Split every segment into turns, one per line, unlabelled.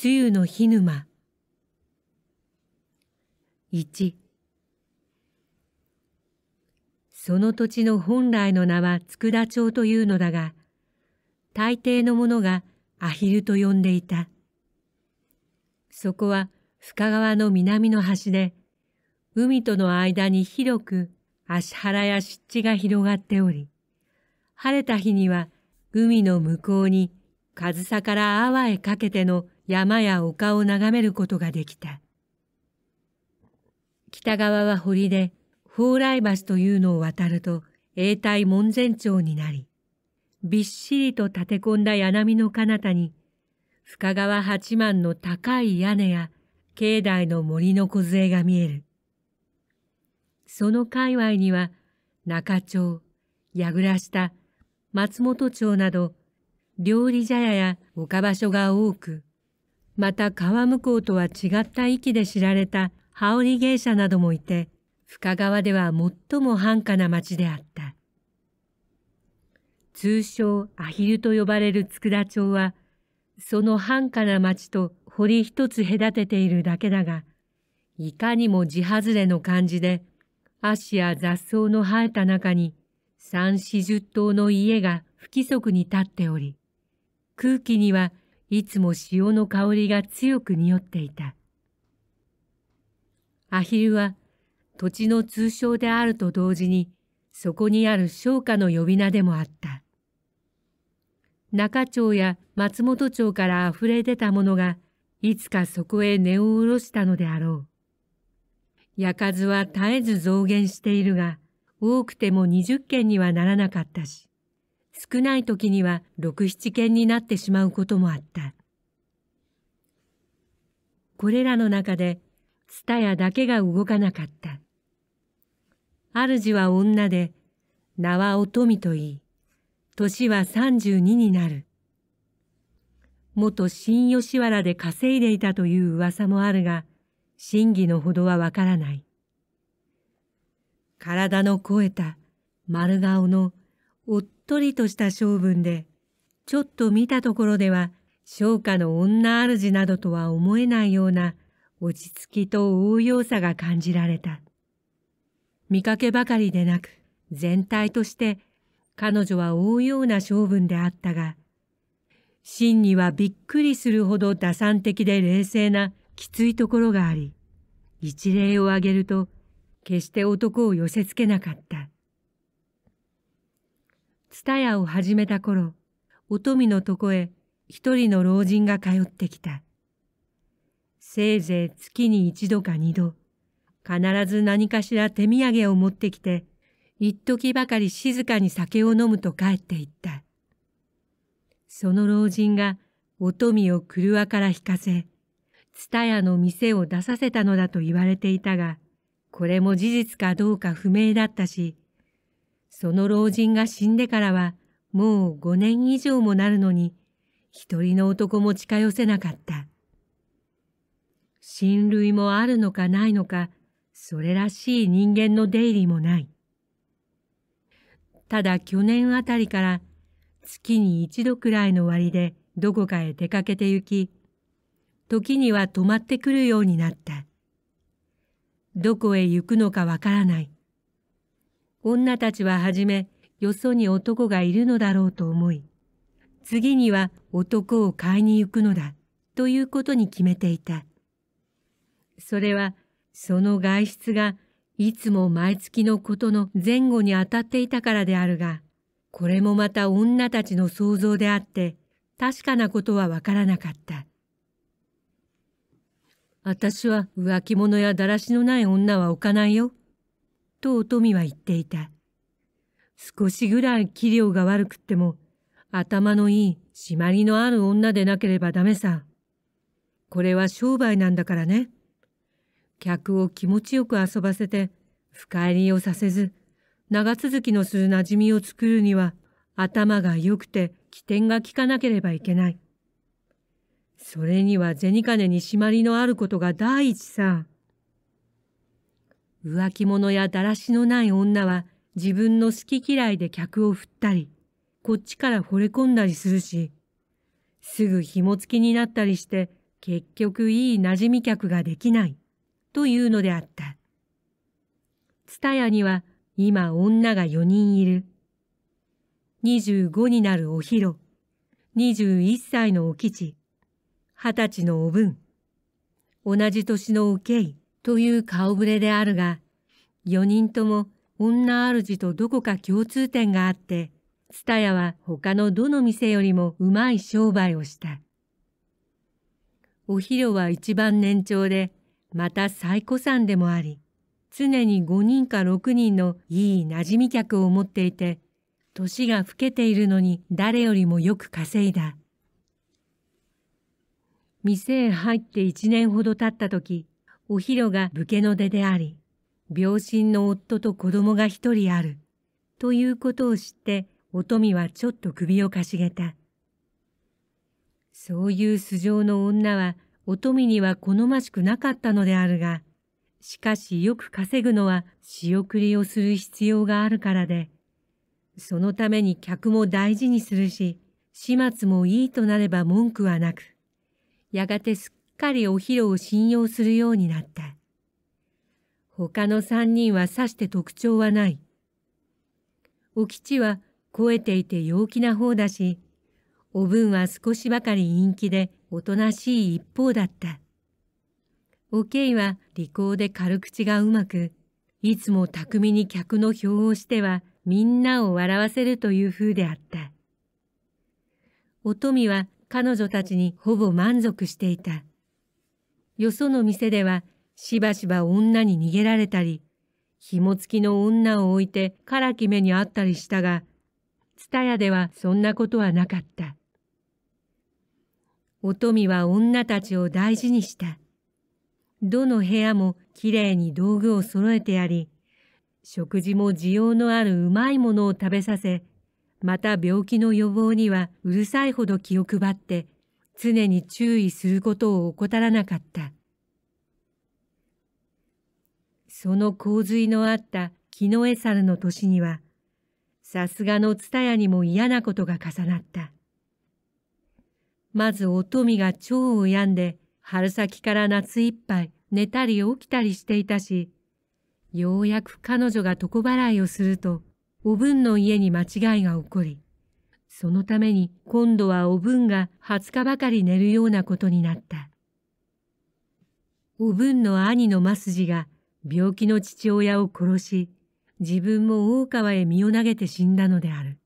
梅雨の日沼一その土地の本来の名は佃町というのだが大抵の者がアヒルと呼んでいた。そこは深川の南の端で、海との間に広く足原や湿地が広がっており、晴れた日には海の向こうに上総から阿波へかけての山や丘を眺めることができた。北側は堀で蓬莱橋というのを渡ると永代門前町になり、びっしりと立て込んだ柳の彼方に、深川八幡の高い屋根や境内の森の梢が見える。その界隈には、中町、櫓下、松本町など、料理茶屋や岡場所が多く、また川向こうとは違った域で知られた羽織芸者などもいて、深川では最も繁華な町であった。通称アヒルと呼ばれる佃町は、その繁華な町と堀一つ隔てているだけだが、いかにも地外れの感じで、足や雑草の生えた中に、三四十棟の家が不規則に立っており、空気にはいつも潮の香りが強く匂っていた。アヒルは土地の通称であると同時に、そこにある商家の呼び名でもあった。中町や松本町から溢れ出たものが、いつかそこへ根を下ろしたのであろう。焼かずは絶えず増減しているが、多くても二十件にはならなかったし、少ない時には六七件になってしまうこともあった。これらの中で、ツタヤだけが動かなかった。主は女で、名は乙富といい。年は32になる。元新吉原で稼いでいたという噂もあるが、真偽のほどはわからない。体の肥えた丸顔のおっとりとした性分で、ちょっと見たところでは、商家の女主などとは思えないような落ち着きと応用さが感じられた。見かけばかりでなく、全体として彼女は追うような性分であったが、真にはびっくりするほど打算的で冷静なきついところがあり、一例を挙げると、決して男を寄せつけなかった。つたやを始めた頃、お富のとこへ一人の老人が通ってきた。せいぜい月に一度か二度、必ず何かしら手土産を持ってきて、一時ばかり静かに酒を飲むと帰っていった。その老人がお富を車から引かせ、蔦屋の店を出させたのだと言われていたが、これも事実かどうか不明だったし、その老人が死んでからはもう5年以上もなるのに、一人の男も近寄せなかった。親類もあるのかないのか、それらしい人間の出入りもない。ただ去年あたりから月に一度くらいの割でどこかへ出かけて行き、時には泊まってくるようになった。どこへ行くのかわからない。女たちははじめ、よそに男がいるのだろうと思い、次には男を買いに行くのだ、ということに決めていた。それは、その外出がいつも毎月のことの前後に当たっていたからであるが、これもまた女たちの想像であって、確かなことはわからなかった。私は浮気者やだらしのない女は置かないよ。とお富は言っていた。少しぐらい器量が悪くっても、頭のいい締まりのある女でなければダメさ。これは商売なんだからね。客を気持ちよく遊ばせて、深入りをさせず、長続きのする馴染みを作るには、頭が良くて起点が利かなければいけない。それには銭金に締まりのあることが第一さ。浮気者やだらしのない女は自分の好き嫌いで客を振ったり、こっちから惚れ込んだりするし、すぐ紐付きになったりして結局いい馴染み客ができない。というのであった。ツタには今女が4人いる。25になるおひろ、21歳のお吉、20歳のおぶん、同じ年のおけいという顔ぶれであるが、4人とも女主とどこか共通点があって、つたやは他のどの店よりもうまい商売をした。おひろは一番年長で、また最古参でもあり常に5人か6人のいい馴染み客を持っていて年が更けているのに誰よりもよく稼いだ店へ入って1年ほど経った時お広が武家の出であり病身の夫と子供が一人あるということを知ってお富はちょっと首をかしげたそういう素性の女はお富には好ましくなかったのであるが、しかしよく稼ぐのは仕送りをする必要があるからで、そのために客も大事にするし、始末もいいとなれば文句はなく、やがてすっかりお昼を信用するようになった。他の三人はさして特徴はない。お吉は肥えていて陽気な方だし、お分は少しばかり陰気で、おとなしい一方だった。おけいは利口で軽口がうまく、いつも巧みに客の票をしてはみんなを笑わせるという風であった。おとみは彼女たちにほぼ満足していた。よその店ではしばしば女に逃げられたり、紐付きの女を置いてからき目にあったりしたが、蔦屋ではそんなことはなかった。お富は女たちを大事にした。どの部屋もきれいに道具を揃えてあり、食事も需要のあるうまいものを食べさせ、また病気の予防にはうるさいほど気を配って、常に注意することを怠らなかった。その洪水のあった木のエ猿の年には、さすがの蔦屋にも嫌なことが重なった。まずお富が蝶を病んで、春先から夏いっぱい寝たり起きたりしていたし、ようやく彼女が床払いをすると、おぶんの家に間違いが起こり、そのために今度はおぶんが20日ばかり寝るようなことになった。おぶんの兄のす。じが病気の父親を殺し、自分も大川へ身を投げて死んだのである。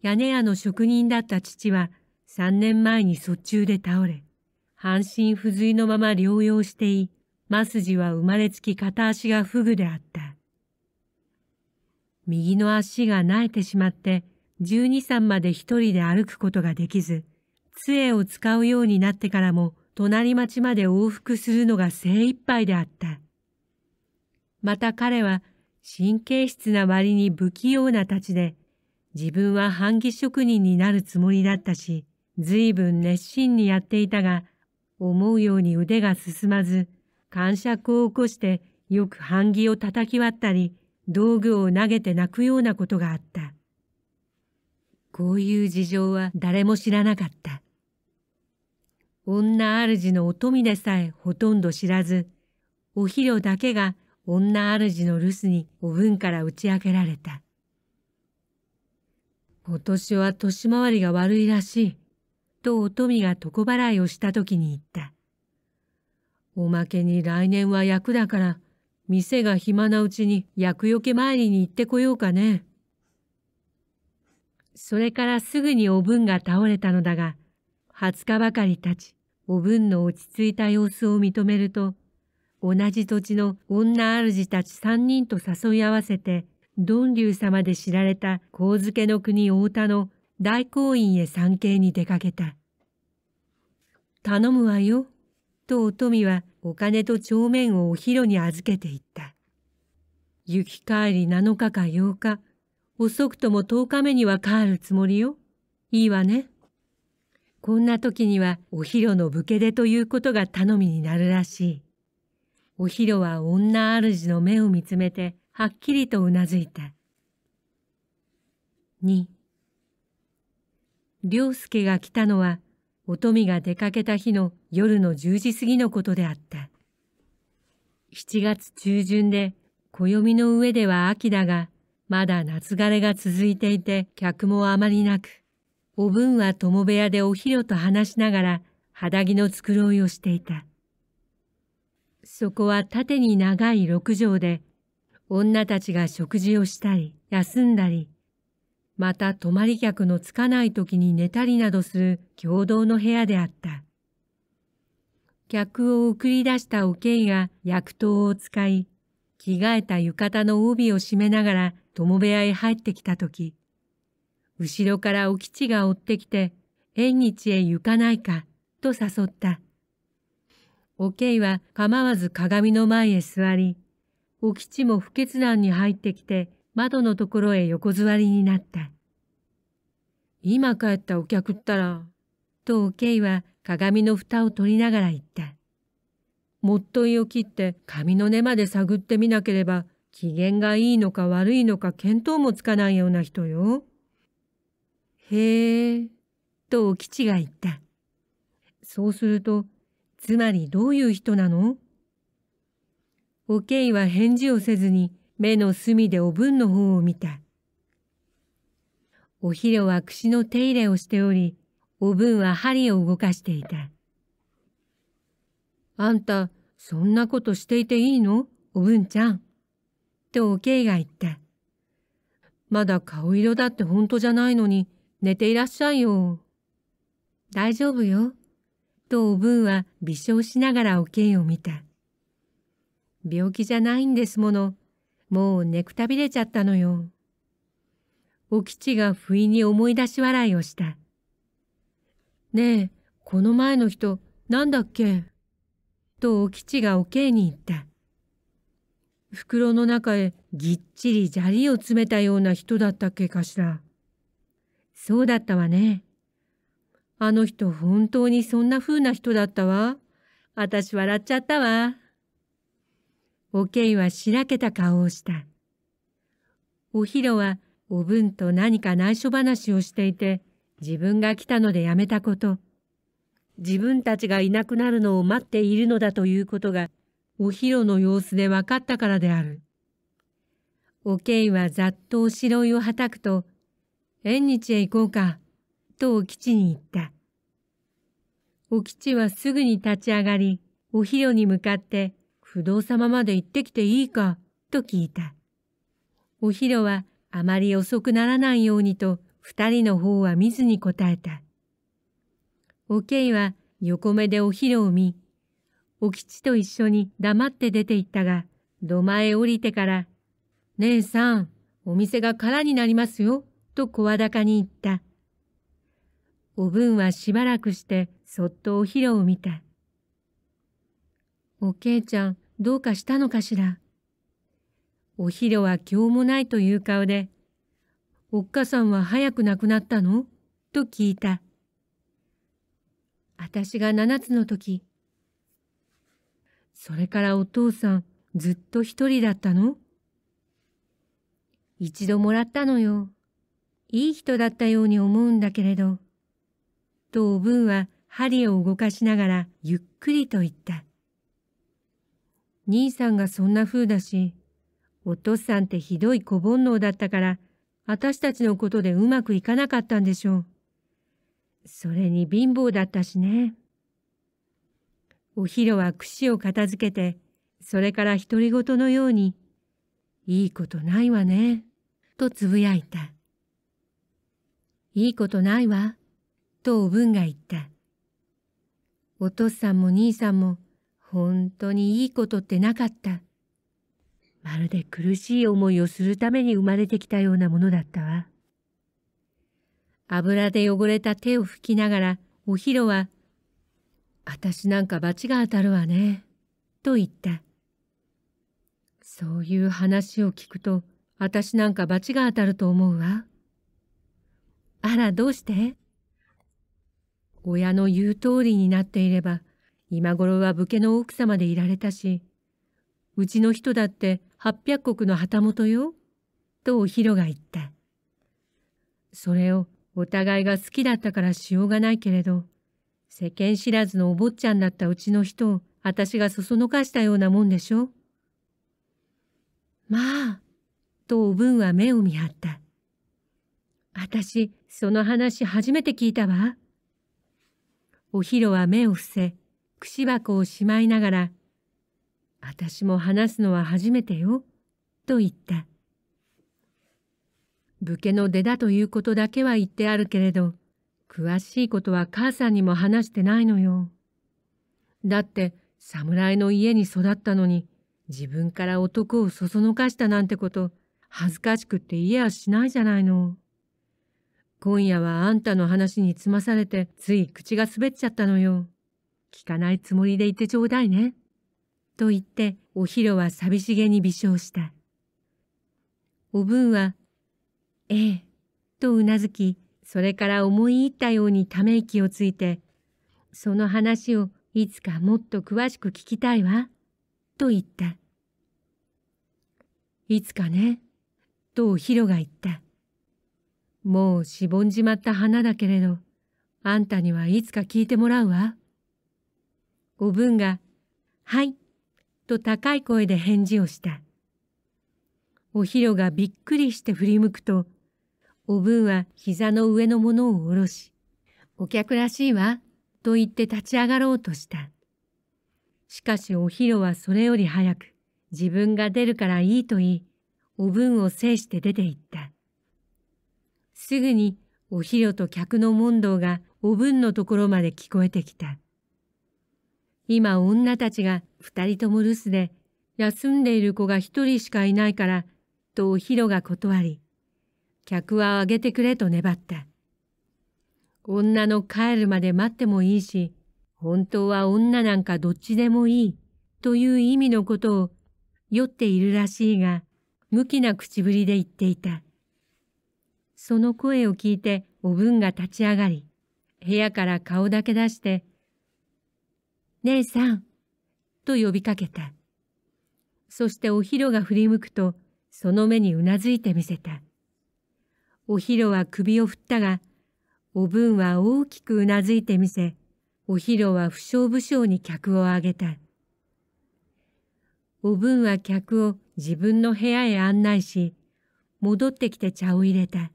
屋根屋の職人だった父は3年前に卒中で倒れ、半身不随のまま療養してい、マスジは生まれつき片足がフグであった。右の足が萎えてしまって、12歳まで一人で歩くことができず、杖を使うようになってからも、隣町まで往復するのが精一杯であった。また彼は神経質な割に不器用な立ちで、自分は版木職人になるつもりだったし、ずいぶん熱心にやっていたが思うように腕が進まず感触を起こしてよく版木を叩き割ったり道具を投げて泣くようなことがあったこういう事情は誰も知らなかった女主の乙富でさえほとんど知らずお肥料だけが女主の留守にお分から打ち明けられた今年は年回りが悪いらしいとお富が床払いをした時に言った。おまけに来年は役だから、店が暇なうちに厄除け参りに行ってこようかね。それからすぐにおぶんが倒れたのだが、20日ばかりたち、おぶんの落ち着いた様子を認めると、同じ土地の女主たち三人と誘い合わせて、ドンりゅう様で知られた神漬の国太田の大公院へ参詣に出かけた。頼むわよ、とお富はお金と帳面をお広に預けていった。行き帰り7日か8日、遅くとも10日目には帰るつもりよ。いいわね。こんな時にはお広の武家出ということが頼みになるらしい。お広は女主の目を見つめてはっきりとうなずいた。2良介が来たのはとみが出かけた日の夜の十時過ぎのことであった七月中旬で暦の上では秋だがまだ夏枯れが続いていて客もあまりなくおぶんは友部屋でお昼と話しながら肌着の繕いをしていたそこは縦に長い六畳で女たちが食事をしたり休んだりまた泊まり客のつかない時に寝たりなどする共同の部屋であった。客を送り出したおけいが薬刀を使い、着替えた浴衣の帯を締めながら友部屋へ入ってきた時、後ろからお吉が追ってきて、縁日へ行かないか、と誘った。おけいは構わず鏡の前へ座り、お吉も不決断に入ってきて、窓のところへ横座りになった。今帰ったお客ったら、とおけいは鏡の蓋を取りながら言った。もっといを切って髪の根まで探ってみなければ、機嫌がいいのか悪いのか見当もつかないような人よ。へえ、とお吉が言った。そうすると、つまりどういう人なのおけいは返事をせずに目の隅でおぶんの方を見た。おひろは櫛の手入れをしており、おぶんは針を動かしていた。あんた、そんなことしていていいのおぶんちゃん。とおけいが言った。まだ顔色だって本当じゃないのに、寝ていらっしゃいよ。大丈夫よ。とおぶんは微笑しながらおけいを見た。病気じゃないんですもの。もう寝くたびれちゃったのよ。お吉が不意に思い出し笑いをした。ねえ、この前の人、なんだっけとお吉がおけいに言った。袋の中へぎっちり砂利を詰めたような人だったっけかしら。そうだったわね。あの人本当にそんな風な人だったわ。あたし笑っちゃったわ。おけいはしらけた顔をした。おひろはおぶんと何か内緒話をしていて、自分が来たのでやめたこと、自分たちがいなくなるのを待っているのだということが、おひろの様子で分かったからである。おけいはざっとおしろいをはたくと、縁日へ行こうか、とお吉に言った。お吉はすぐに立ち上がり、おひろに向かって、不動様まで行ってきていいかと聞いた。お昼はあまり遅くならないようにと二人の方は見ずに答えた。おけいは横目でお昼を見、お吉と一緒に黙って出て行ったが、土間へ降りてから、姉さん、お店が空になりますよ、と声高に言った。おぶんはしばらくしてそっとお昼を見た。おけいちゃん、どうかしたのかしら。おひろは今日もないという顔で、おっかさんは早く亡くなったのと聞いた。あたしが七つの時。それからお父さんずっと一人だったの一度もらったのよ。いい人だったように思うんだけれど。とおぶんは針を動かしながらゆっくりと言った。兄さんがそんな風だし、お父さんってひどい小煩悩だったから、私たちのことでうまくいかなかったんでしょう。それに貧乏だったしね。お昼は櫛を片付けて、それから独り言のように、いいことないわね、とつぶやいた。いいことないわ、とおぶんが言った。お父さんも兄さんも、本当にいいことってなかった。まるで苦しい思いをするために生まれてきたようなものだったわ。油で汚れた手を拭きながら、おひろは、私なんか罰が当たるわね、と言った。そういう話を聞くと、私なんか罰が当たると思うわ。あら、どうして親の言う通りになっていれば、今頃は武家の奥様でいられたし、うちの人だって八百石の旗本よ、とおひろが言った。それをお互いが好きだったからしようがないけれど、世間知らずのお坊ちゃんだったうちの人を私がそそのかしたようなもんでしょ。まあ、とおぶんは目を見張った。私、その話初めて聞いたわ。おひろは目を伏せ、串箱をしまいながら、私も話すのは初めてよ、と言った。武家の出だということだけは言ってあるけれど、詳しいことは母さんにも話してないのよ。だって、侍の家に育ったのに、自分から男をそそのかしたなんてこと、恥ずかしくって言えやしないじゃないの。今夜はあんたの話につまされて、つい口が滑っちゃったのよ。聞かないつもりでいてちょうだいね。と言っておひろは寂しげに微笑した。おぶんは、ええ、とうなずき、それから思い入ったようにため息をついて、その話をいつかもっと詳しく聞きたいわ、と言った。いつかね、とおひろが言った。もうしぼんじまった花だけれど、あんたにはいつか聞いてもらうわ。おぶんが、はい、と高い声で返事をした。おひろがびっくりして振り向くと、おぶんは膝の上のものを下ろし、お客らしいわ、と言って立ち上がろうとした。しかしおひろはそれより早く、自分が出るからいいと言い、おぶんを制して出て行った。すぐにおひろと客の問答がおぶんのところまで聞こえてきた。今女たちが二人とも留守で、休んでいる子が一人しかいないから、とおひろが断り、客はあげてくれと粘った。女の帰るまで待ってもいいし、本当は女なんかどっちでもいい、という意味のことを酔っているらしいが、無気な口ぶりで言っていた。その声を聞いておぶんが立ち上がり、部屋から顔だけ出して姉さん、と呼びかけた。そしておひろが振り向くと、その目にうなずいてみせた。おひろは首を振ったが、おぶんは大きくうなずいてみせ、おひろは不詳不詳に客をあげた。おぶんは客を自分の部屋へ案内し、戻ってきて茶を入れた。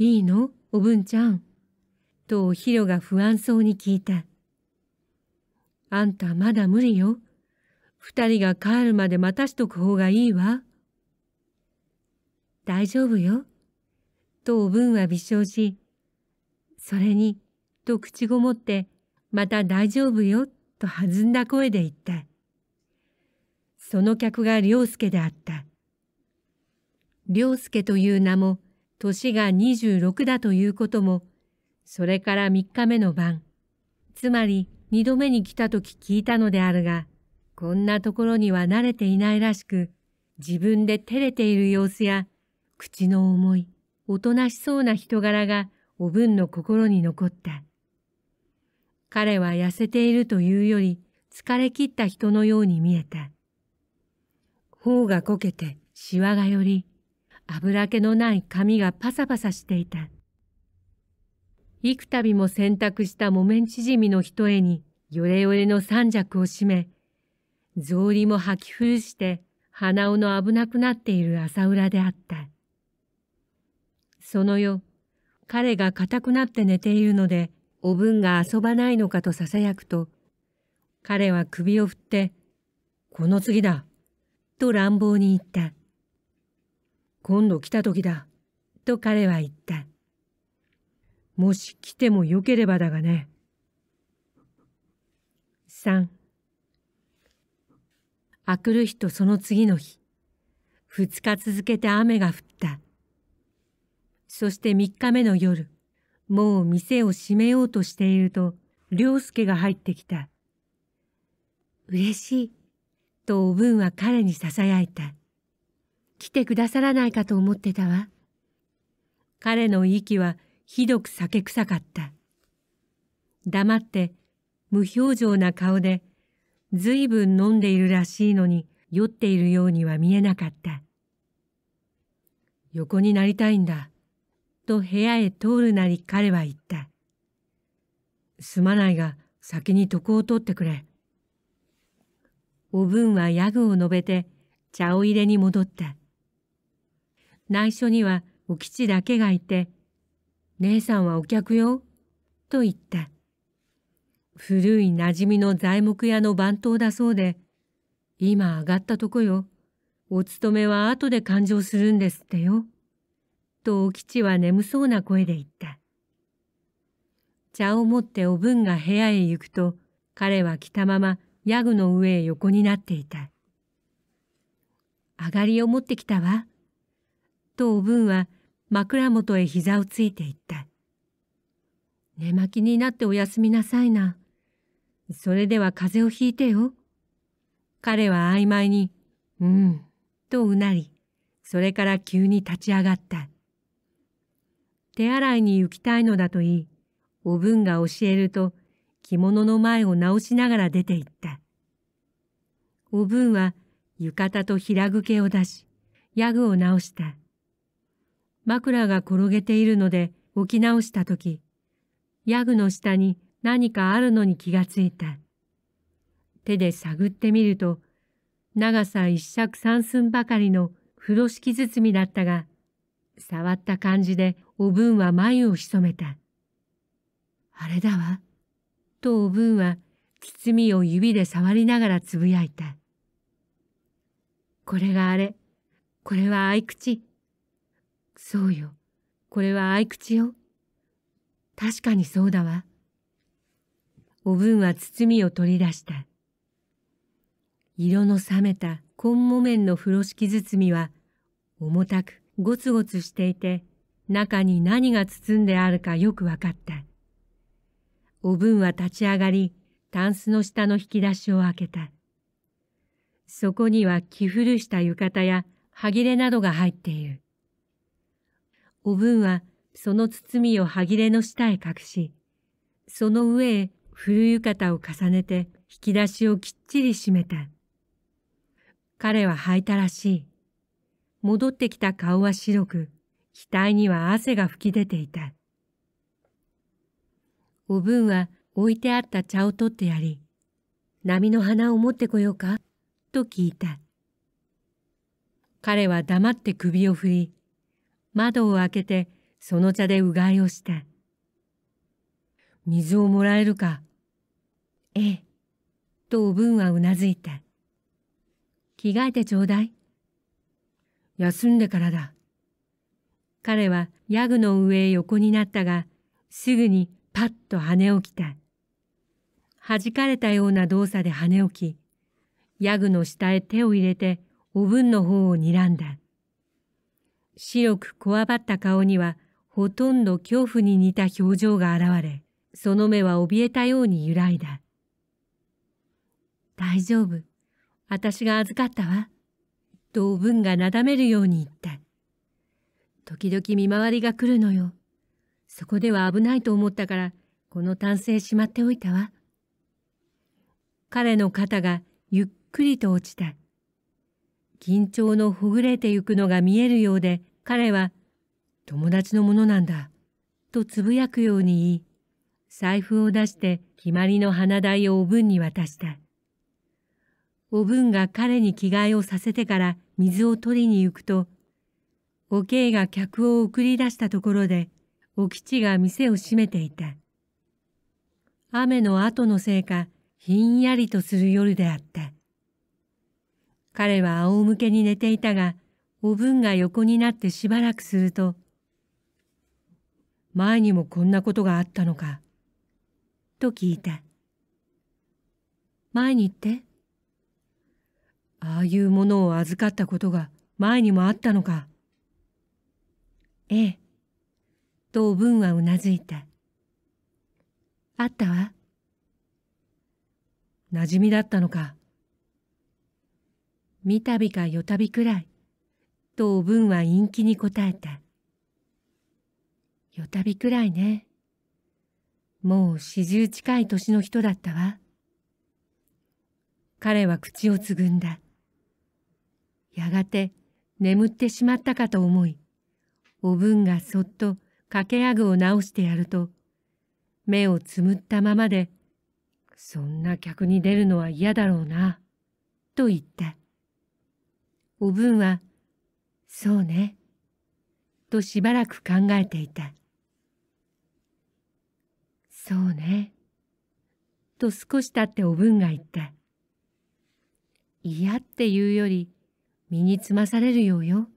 いいのおぶんちゃん。とおひろが不安そうに聞いた。あんたまだ無理よ。二人が帰るまで待たしとく方がいいわ。大丈夫よ。とおぶんは微笑し、それに、と口ごもって、また大丈夫よ、と弾んだ声で言った。その客が良介であった。良介という名も、年が26だということも、それから3日目の晩、つまり二度目に来た時聞いたのであるが、こんなところには慣れていないらしく、自分で照れている様子や、口の重い、おとなしそうな人柄がおぶんの心に残った。彼は痩せているというより、疲れ切った人のように見えた。頬がこけて、しわがより、油気のない髪がパサパサしていた。幾度も洗濯した木綿縮みの一重に、よれよれの三尺を締め、草履も吐き古して、鼻緒の危なくなっている朝浦であった。その夜、彼が固くなって寝ているので、おぶんが遊ばないのかと囁くと、彼は首を振って、この次だ、と乱暴に言った。今度来た時だ、と彼は言った。もし来てもよければだがね。3あくる日とその次の日2日続けて雨が降ったそして3日目の夜もう店を閉めようとしていると良介が入ってきた嬉しいとおぶんは彼にささやいた来てくださらないかと思ってたわ彼の息はひどく酒臭かった黙って無表情な顔でずいぶん飲んでいるらしいのに酔っているようには見えなかった横になりたいんだと部屋へ通るなり彼は言ったすまないが先に床を取ってくれおぶんはヤグを述べて茶を入れに戻った内緒にはお吉だけがいて姉さんはお客よ。と言った。古い馴染みの材木屋の番頭だそうで、今上がったとこよ。お勤めは後で勘定するんですってよ。とお吉は眠そうな声で言った。茶を持っておぶんが部屋へ行くと、彼は着たままヤグの上へ横になっていた。上がりを持ってきたわ。とおぶんは枕元へ膝をついていった。寝巻きになっておやすみなさいな。それでは風邪をひいてよ。彼は曖昧に、うん、とうなり、それから急に立ち上がった。手洗いに行きたいのだと言い、おぶんが教えると着物の前を直しながら出て行った。おぶんは浴衣と平ぐけを出し、ヤグを直した。枕が転げているので起き直した時、ヤグの下に何かあるのに気がついた。手で探ってみると、長さ一尺三寸ばかりの風呂敷包みだったが、触った感じでおぶんは眉を潜めた。あれだわ。とおぶんは包みを指で触りながらつぶやいた。これがあれ。これは合口。そうよ。これは合口よ。確かにそうだわ。おぶんは包みを取り出した。色の冷めた紺木綿の風呂敷包みは重たくゴツゴツしていて中に何が包んであるかよくわかった。おぶんは立ち上がり、タンスの下の引き出しを開けた。そこには着古した浴衣や歯切れなどが入っている。おぶんはその包みを歯切れの下へ隠し、その上へ古浴衣を重ねて引き出しをきっちり閉めた。彼は履いたらしい。戻ってきた顔は白く、額には汗が吹き出ていた。おぶんは置いてあった茶を取ってやり、波の花を持ってこようかと聞いた。彼は黙って首を振り、窓を開けてその茶でうがいをした。水をもらえるか。ええ。とおぶんはうなずいた。着替えてちょうだい。休んでからだ。彼はヤグの上へ横になったが、すぐにパッと羽起きた。弾かれたような動作で羽起き、ヤグの下へ手を入れておぶんの方を睨んだ。白くこわばった顔にはほとんど恐怖に似た表情が現れ、その目は怯えたように揺らいだ。大丈夫。私が預かったわ。と文がなだめるように言った。時々見回りが来るのよ。そこでは危ないと思ったから、この男性しまっておいたわ。彼の肩がゆっくりと落ちた。緊張のほぐれてゆくのが見えるようで彼は「友達のものなんだ」とつぶやくように言い財布を出して決まりの花代をおぶんに渡した。おぶんが彼に着替えをさせてから水を取りに行くと、おけいが客を送り出したところで、お吉が店を閉めていた。雨の後のせいか、ひんやりとする夜であった。彼は仰向けに寝ていたが、おぶんが横になってしばらくすると、前にもこんなことがあったのか、と聞いた。前に行って。ああいうものを預かったことが前にもあったのか。ええ。とおぶんはうなずいた。あったわ。馴染みだったのか。三度か四びくらい、とおぶんは陰気に答えた。四びくらいね。もう四十近い年の人だったわ。彼は口をつぐんだ。やがて眠ってしまったかと思い、おぶんがそっと掛けあぐを直してやると、目をつむったままで、そんな客に出るのは嫌だろうな、と言った。おぶんは、そうね、としばらく考えていた。そうね、と少したっておぶんが言った。嫌って言うより、身につまされるようよ。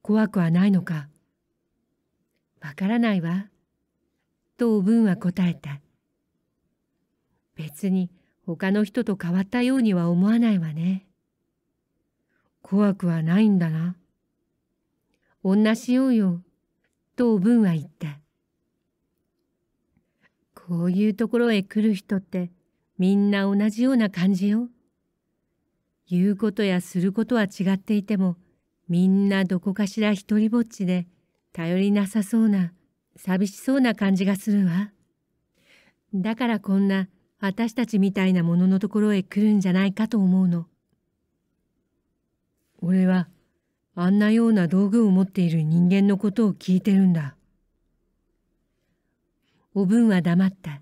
怖くはないのか。わからないわ。とおぶんは答えた。別に他の人と変わったようには思わないわね。怖くはないんだな。女しようよ、とおぶんは言った。こういうところへ来る人ってみんな同じような感じよ。言うことやすることは違っていてもみんなどこかしら一りぼっちで頼りなさそうな寂しそうな感じがするわ。だからこんな私たちみたいなもののところへ来るんじゃないかと思うの。俺はあんなような道具を持っている人間のことを聞いてるんだ。おぶんは黙った。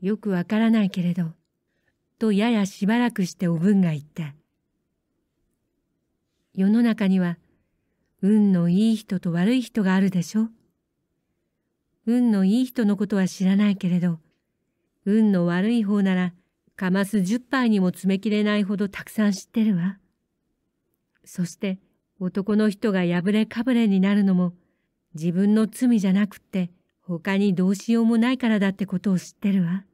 よくわからないけれど、とややしばらくしておぶんが言った。世の中には、運のいい人と悪い人があるでしょ。運のいい人のことは知らないけれど、運の悪い方なら、かます十杯にも詰めきれないほどたくさん知ってるわ。そして男の人が破れかぶれになるのも自分の罪じゃなくって他にどうしようもないからだってことを知ってるわ。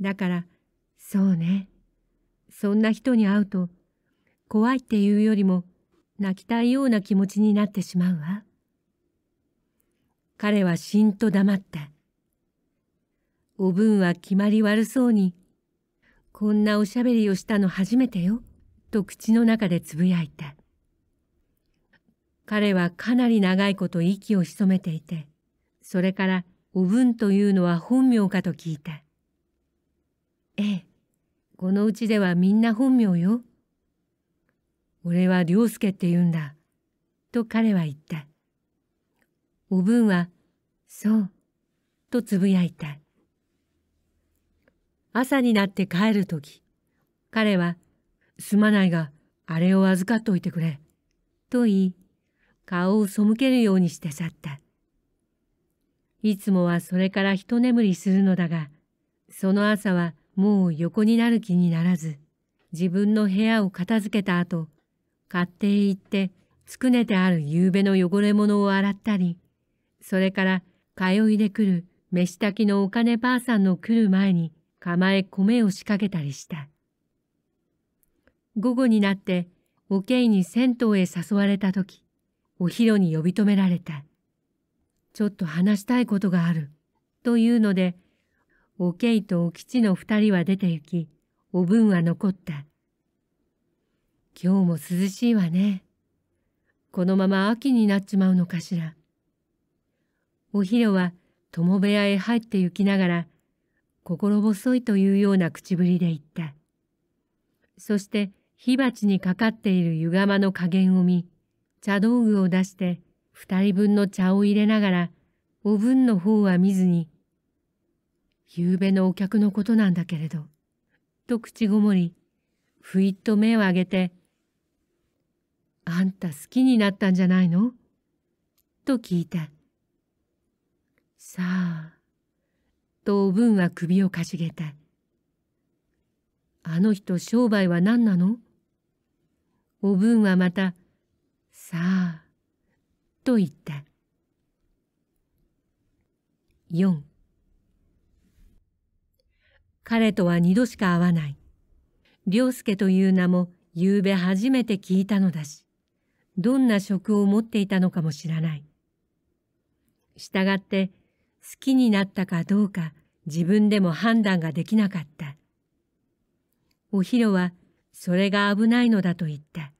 だから、そうね。そんな人に会うと、怖いっていうよりも泣きたいような気持ちになってしまうわ。彼はしんと黙った。おぶんは決まり悪そうに、こんなおしゃべりをしたの初めてよ。と口の中でつぶやいた彼はかなり長いこと息を潜めていてそれからおぶんというのは本名かと聞いたええこのうちではみんな本名よ俺は良介って言うんだと彼は言ったおぶんはそうとつぶやいた朝になって帰る時彼はすまないが、あれを預かっておいてくれ。と言い、顔を背けるようにして去った。いつもはそれから一眠りするのだが、その朝はもう横になる気にならず、自分の部屋を片付けた後、買って行って、つくねてある夕べの汚れ物を洗ったり、それから通いで来る飯炊きのお金ばあさんの来る前に構え米を仕掛けたりした。午後になっておけいに銭湯へ誘われた時お昼に呼び止められた。ちょっと話したいことがある。というので、おけいとお吉の二人は出て行き、おぶんは残った。今日も涼しいわね。このまま秋になっちまうのかしら。おひろは友部屋へ入って行きながら、心細いというような口ぶりで言った。そして火鉢にかかっている湯釜の加減を見、茶道具を出して二人分の茶を入れながら、お分の方は見ずに、夕べのお客のことなんだけれど、と口ごもり、ふいっと目を上げて、あんた好きになったんじゃないのと聞いた。さあ、とおぶんは首をかしげた。あの人商売は何なのおぶんはまた、さあ、と言った。4彼とは二度しか会わない。良介という名も夕べ初めて聞いたのだし、どんな職を持っていたのかも知らない。従って好きになったかどうか自分でも判断ができなかった。おひろはそれが危ないのだと言った。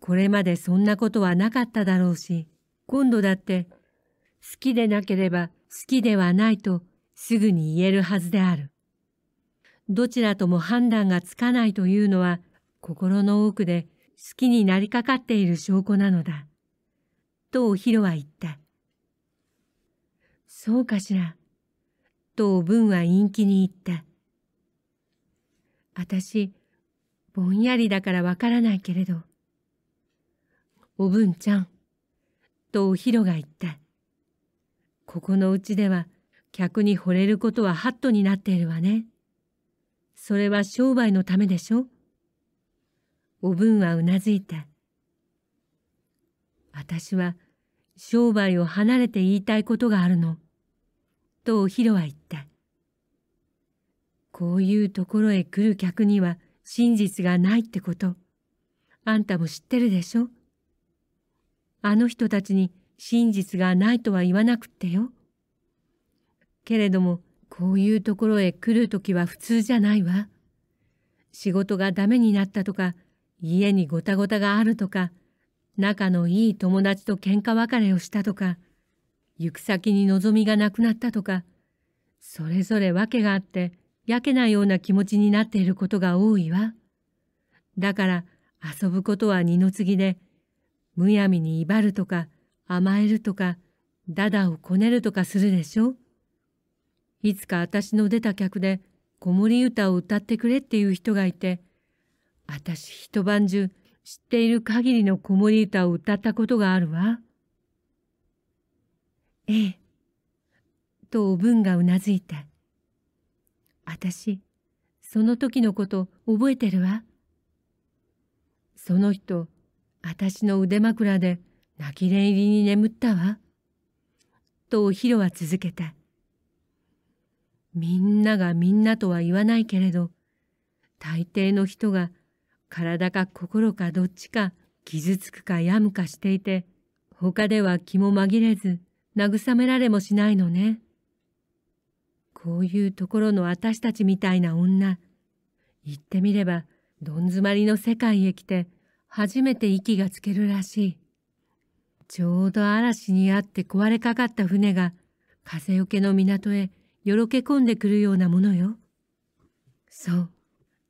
これまでそんなことはなかっただろうし、今度だって好きでなければ好きではないとすぐに言えるはずである。どちらとも判断がつかないというのは心の奥で好きになりかかっている証拠なのだ。とおひろは言った。そうかしら。とおぶんは陰気に言った。私、ぼんやりだからわからないけれど。おぶんちゃん、とおひろが言った。ここのうちでは、客に惚れることはハットになっているわね。それは商売のためでしょおぶんはうなずいた。私は商売を離れて言いたいことがあるの。とおひろは言った。こういうところへ来る客には真実がないってこと。あんたも知ってるでしょあの人たちに真実がないとは言わなくってよ。けれども、こういうところへ来るときは普通じゃないわ。仕事がダメになったとか、家にごたごたがあるとか、仲のいい友達と喧嘩別れをしたとか、行く先に望みがなくなったとか、それぞれ訳があって、やけなような気持ちになっていることが多いわ。だから遊ぶことは二の次で、むやみに威張るとか甘えるとか、だだをこねるとかするでしょ。いつか私の出た客で子守歌を歌ってくれっていう人がいて、私一晩中知っている限りの子守歌を歌ったことがあるわ。ええ。とおぶんがうなずいた。私、その時のこと覚えてるわ。その人、私の腕枕で泣き寝入りに眠ったわ。とヒロは続けた。みんながみんなとは言わないけれど、大抵の人が体か心かどっちか傷つくか病むかしていて、他では気も紛れず慰められもしないのね。こういうところの私たちみたいな女言ってみればどん詰まりの世界へ来て初めて息がつけるらしいちょうど嵐にあって壊れかかった船が風よけの港へよろけ込んでくるようなものよそう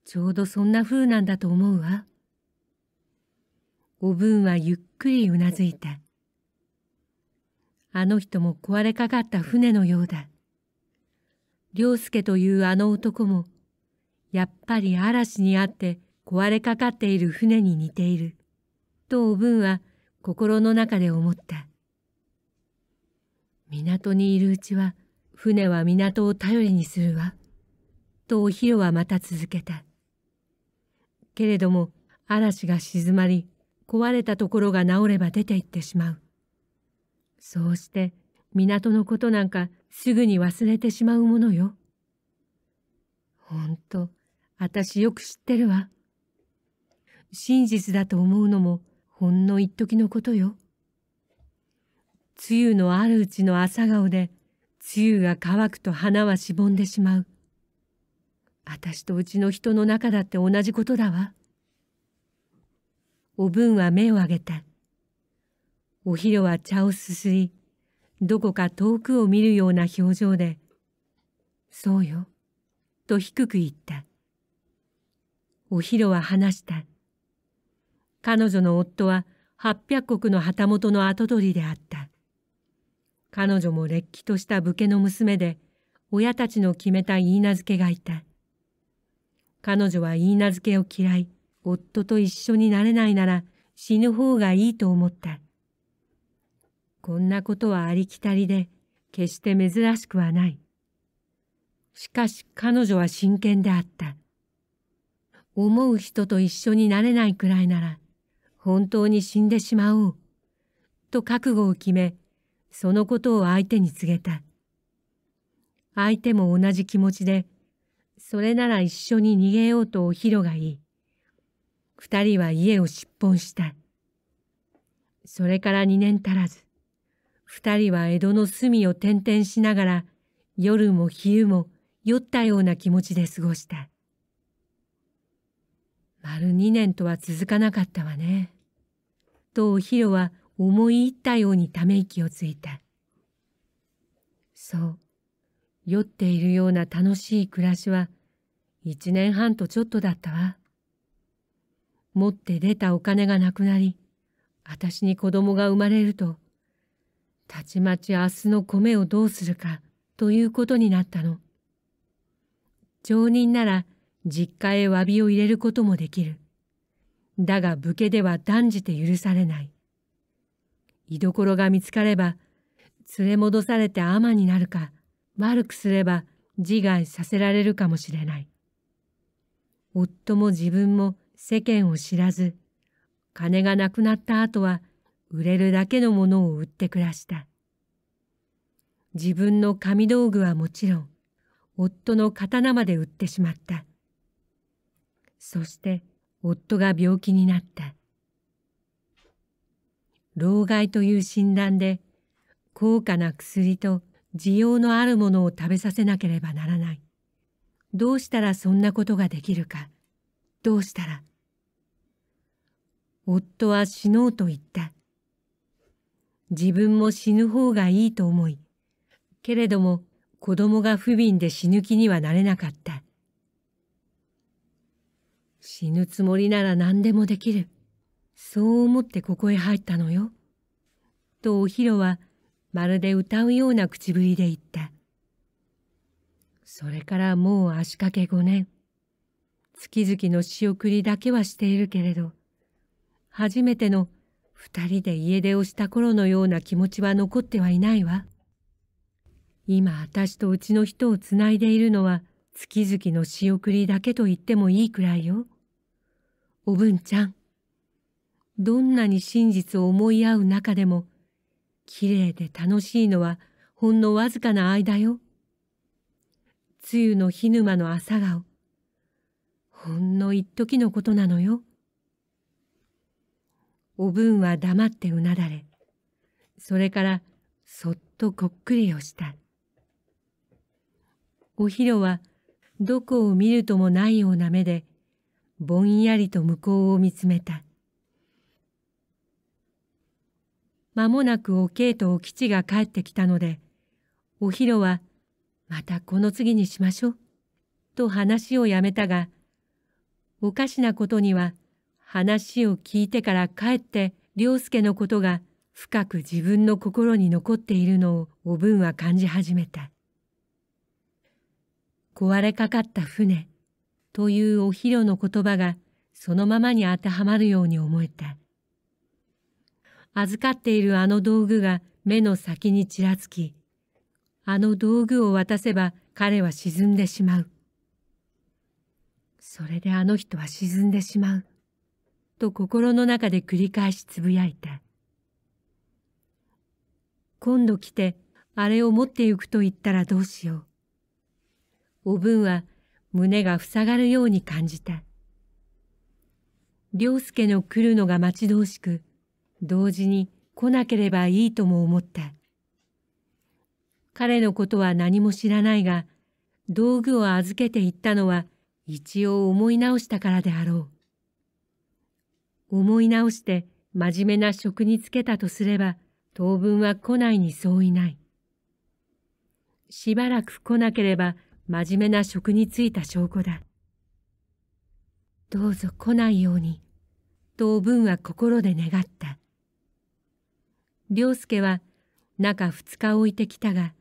ちょうどそんな風なんだと思うわおぶんはゆっくりうなずいたあの人も壊れかかった船のようだ良介というあの男もやっぱり嵐にあって壊れかかっている船に似ているとおぶんは心の中で思った港にいるうちは船は港を頼りにするわとおひろはまた続けたけれども嵐が静まり壊れたところが治れば出て行ってしまうそうして港のことなんかすぐに忘れてしまうものよ。ほんと、あたしよく知ってるわ。真実だと思うのもほんの一時のことよ。梅雨のあるうちの朝顔で、梅雨が乾くと花はしぼんでしまう。あたしとうちの人の中だって同じことだわ。おぶんは目をあげた。お昼は茶をすすり、どこか遠くを見るような表情で「そうよ」と低く言った。おひろは話した。彼女の夫は八百石の旗本の跡取りであった。彼女もれっきとした武家の娘で、親たちの決めた言い名付けがいた。彼女は言い名付けを嫌い、夫と一緒になれないなら死ぬ方がいいと思った。こんなことはありきたりで決して珍しくはない。しかし彼女は真剣であった。思う人と一緒になれないくらいなら本当に死んでしまおう。と覚悟を決め、そのことを相手に告げた。相手も同じ気持ちで、それなら一緒に逃げようとおひろが言い、二人は家を失奔した。それから二年足らず、二人は江戸の隅を転々しながら、夜も昼も酔ったような気持ちで過ごした。丸二年とは続かなかったわね。とおひろは思い入ったようにため息をついた。そう。酔っているような楽しい暮らしは、一年半とちょっとだったわ。持って出たお金がなくなり、私に子供が生まれると、たちまち明日の米をどうするかということになったの。町人なら実家へ詫びを入れることもできる。だが武家では断じて許されない。居所が見つかれば、連れ戻されて尼になるか、悪くすれば自害させられるかもしれない。夫も自分も世間を知らず、金がなくなった後は売れるだけのものを売って暮らした自分の紙道具はもちろん夫の刀まで売ってしまったそして夫が病気になった老害という診断で高価な薬と需要のあるものを食べさせなければならないどうしたらそんなことができるかどうしたら夫は死のうと言った自分も死ぬ方がいいと思い、けれども子供が不憫で死ぬ気にはなれなかった。死ぬつもりなら何でもできる。そう思ってここへ入ったのよ。とおひろはまるで歌うような口ぶりで言った。それからもう足掛け五年。月々の仕送りだけはしているけれど、初めての二人で家出をした頃のような気持ちは残ってはいないわ。今私とうちの人をつないでいるのは月々の仕送りだけと言ってもいいくらいよ。おぶんちゃん。どんなに真実を思い合う中でも、綺麗で楽しいのはほんのわずかな間よ。梅雨の日沼の朝顔。ほんの一時のことなのよ。おぶんは黙ってうなだれ、それからそっとこっくりをした。おひろはどこを見るともないような目で、ぼんやりと向こうを見つめた。まもなくおけいとお吉が帰ってきたので、おひろは、またこの次にしましょう、と話をやめたが、おかしなことには、話を聞いてから帰って良介のことが深く自分の心に残っているのをおぶんは感じ始めた。壊れかかった船というおひの言葉がそのままに当てはまるように思えた。預かっているあの道具が目の先にちらつき、あの道具を渡せば彼は沈んでしまう。それであの人は沈んでしまう。と心の中で繰り返しつぶやいた。今度来てあれを持ってゆくと言ったらどうしよう。おぶんは胸が塞がるように感じた。良介の来るのが待ち遠しく、同時に来なければいいとも思った。彼のことは何も知らないが、道具を預けていったのは一応思い直したからであろう。思い直して真面目な職につけたとすれば、当分は来ないに相違ない。しばらく来なければ真面目な職に就いた証拠だ。どうぞ来ないように、当分は心で願った。良介は中二日置いてきたが、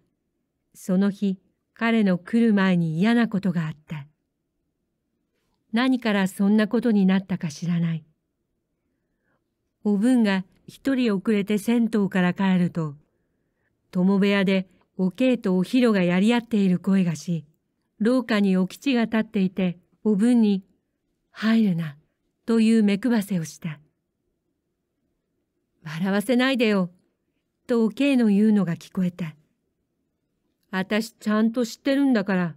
その日彼の来る前に嫌なことがあった。何からそんなことになったか知らない。おぶんが一人遅れて銭湯から帰ると、友部屋でおけいとおひろがやり合っている声がし、廊下にお吉が立っていて、おぶんに、入るな、という目配せをした。笑わせないでよ、とおけいの言うのが聞こえた。あたしちゃんと知ってるんだから。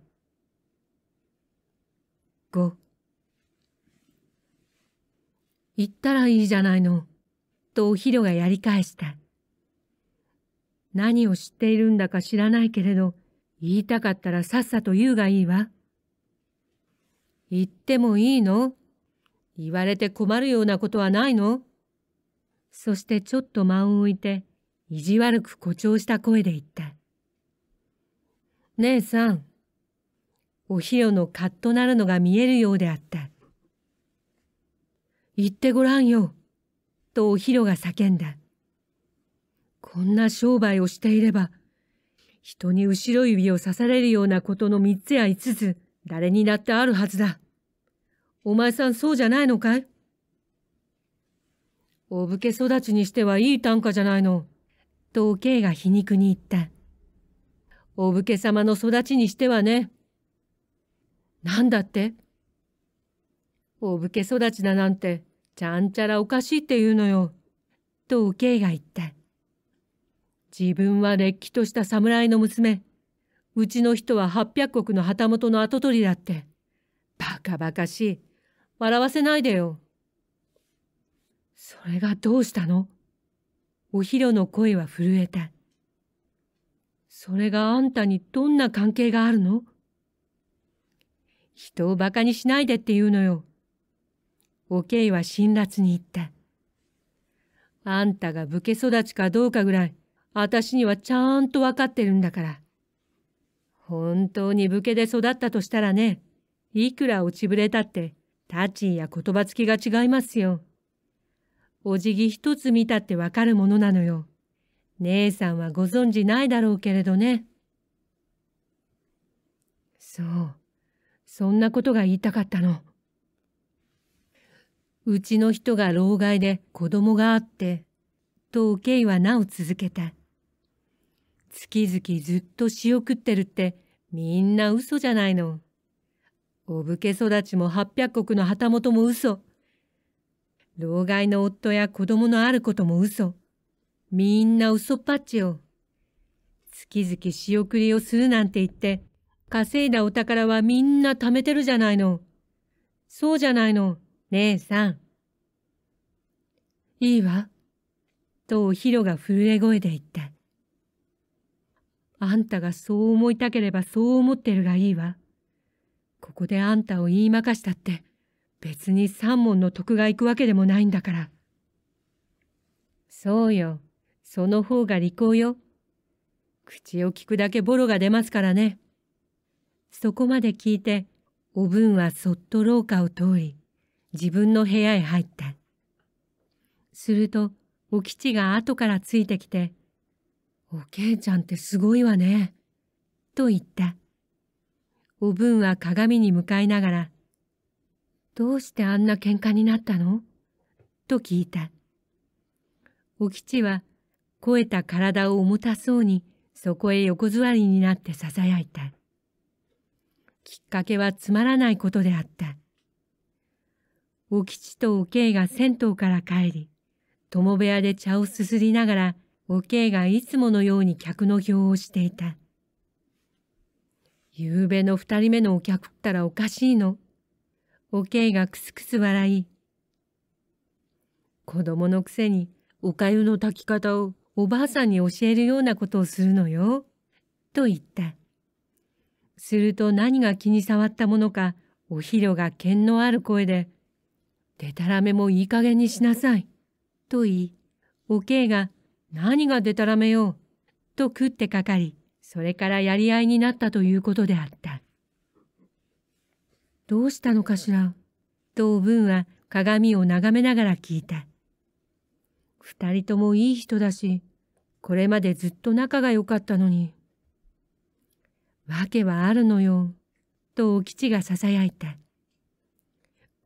5言ったらいいじゃないの。とおひろがやり返した。何を知っているんだか知らないけれど、言いたかったらさっさと言うがいいわ。言ってもいいの言われて困るようなことはないのそしてちょっと間を置いて、意地悪く誇張した声で言った。姉さん、おひろのカッとなるのが見えるようであった。言ってごらんよ。とおひろが叫んだ。こんな商売をしていれば、人に後ろ指を刺されるようなことの三つや五つ、誰になってあるはずだ。お前さんそうじゃないのかいお武家育ちにしてはいい短歌じゃないの。とおけいが皮肉に言った。お武家様の育ちにしてはね。なんだってお武家育ちだなんてちゃんちゃらおかしいって言うのよ。とおけいが言った。自分はれっきとした侍の娘。うちの人は八百国の旗本の跡取りだって。バカバカしい。笑わせないでよ。それがどうしたのおひろの声は震えた。それがあんたにどんな関係があるの人を馬鹿にしないでって言うのよ。おけいは辛辣に言った。あんたが武家育ちかどうかぐらい、あたしにはちゃんとわかってるんだから。本当に武家で育ったとしたらね、いくら落ちぶれたって、立ちや言葉つきが違いますよ。お辞儀一つ見たってわかるものなのよ。姉さんはご存じないだろうけれどね。そう。そんなことが言いたかったの。うちの人が老害で子供があって、とおけいはなお続けた。月々ずっと仕送ってるってみんな嘘じゃないの。お武家育ちも八百石の旗本も嘘。老害の夫や子供のあることも嘘。みんな嘘っぱっちよ。月々仕送りをするなんて言って、稼いだお宝はみんな貯めてるじゃないの。そうじゃないの。姉さん。いいわ。とおひろが震え声で言った。あんたがそう思いたければそう思ってるがいいわ。ここであんたを言いまかしたって、別に三門の徳が行くわけでもないんだから。そうよ。その方が利口よ。口を聞くだけボロが出ますからね。そこまで聞いて、おぶんはそっと廊下を通り、自分の部屋へ入った。すると、お吉が後からついてきて、おけいちゃんってすごいわね。と言った。おぶんは鏡に向かいながら、どうしてあんな喧嘩になったのと聞いた。お吉は、肥えた体を重たそうに、そこへ横座りになって囁いた。きっかけはつまらないことであった。お吉とおけいが銭湯から帰り、友部屋で茶をすすりながら、おけいがいつものように客の表をしていた。ゆうべの二人目のお客ったらおかしいの。おけいがくすくす笑い。子供のくせにおかゆの炊き方をおばあさんに教えるようなことをするのよ。と言った。すると何が気に障ったものか、おひろが剣のある声で、でたらめもいい加減にしなさい。と言い、おけいが、何がでたらめよう。と食ってかかり、それからやり合いになったということであった。どうしたのかしら。とおぶんは鏡を眺めながら聞いた。二人ともいい人だし、これまでずっと仲が良かったのに。わけはあるのよ。とお吉が囁いた。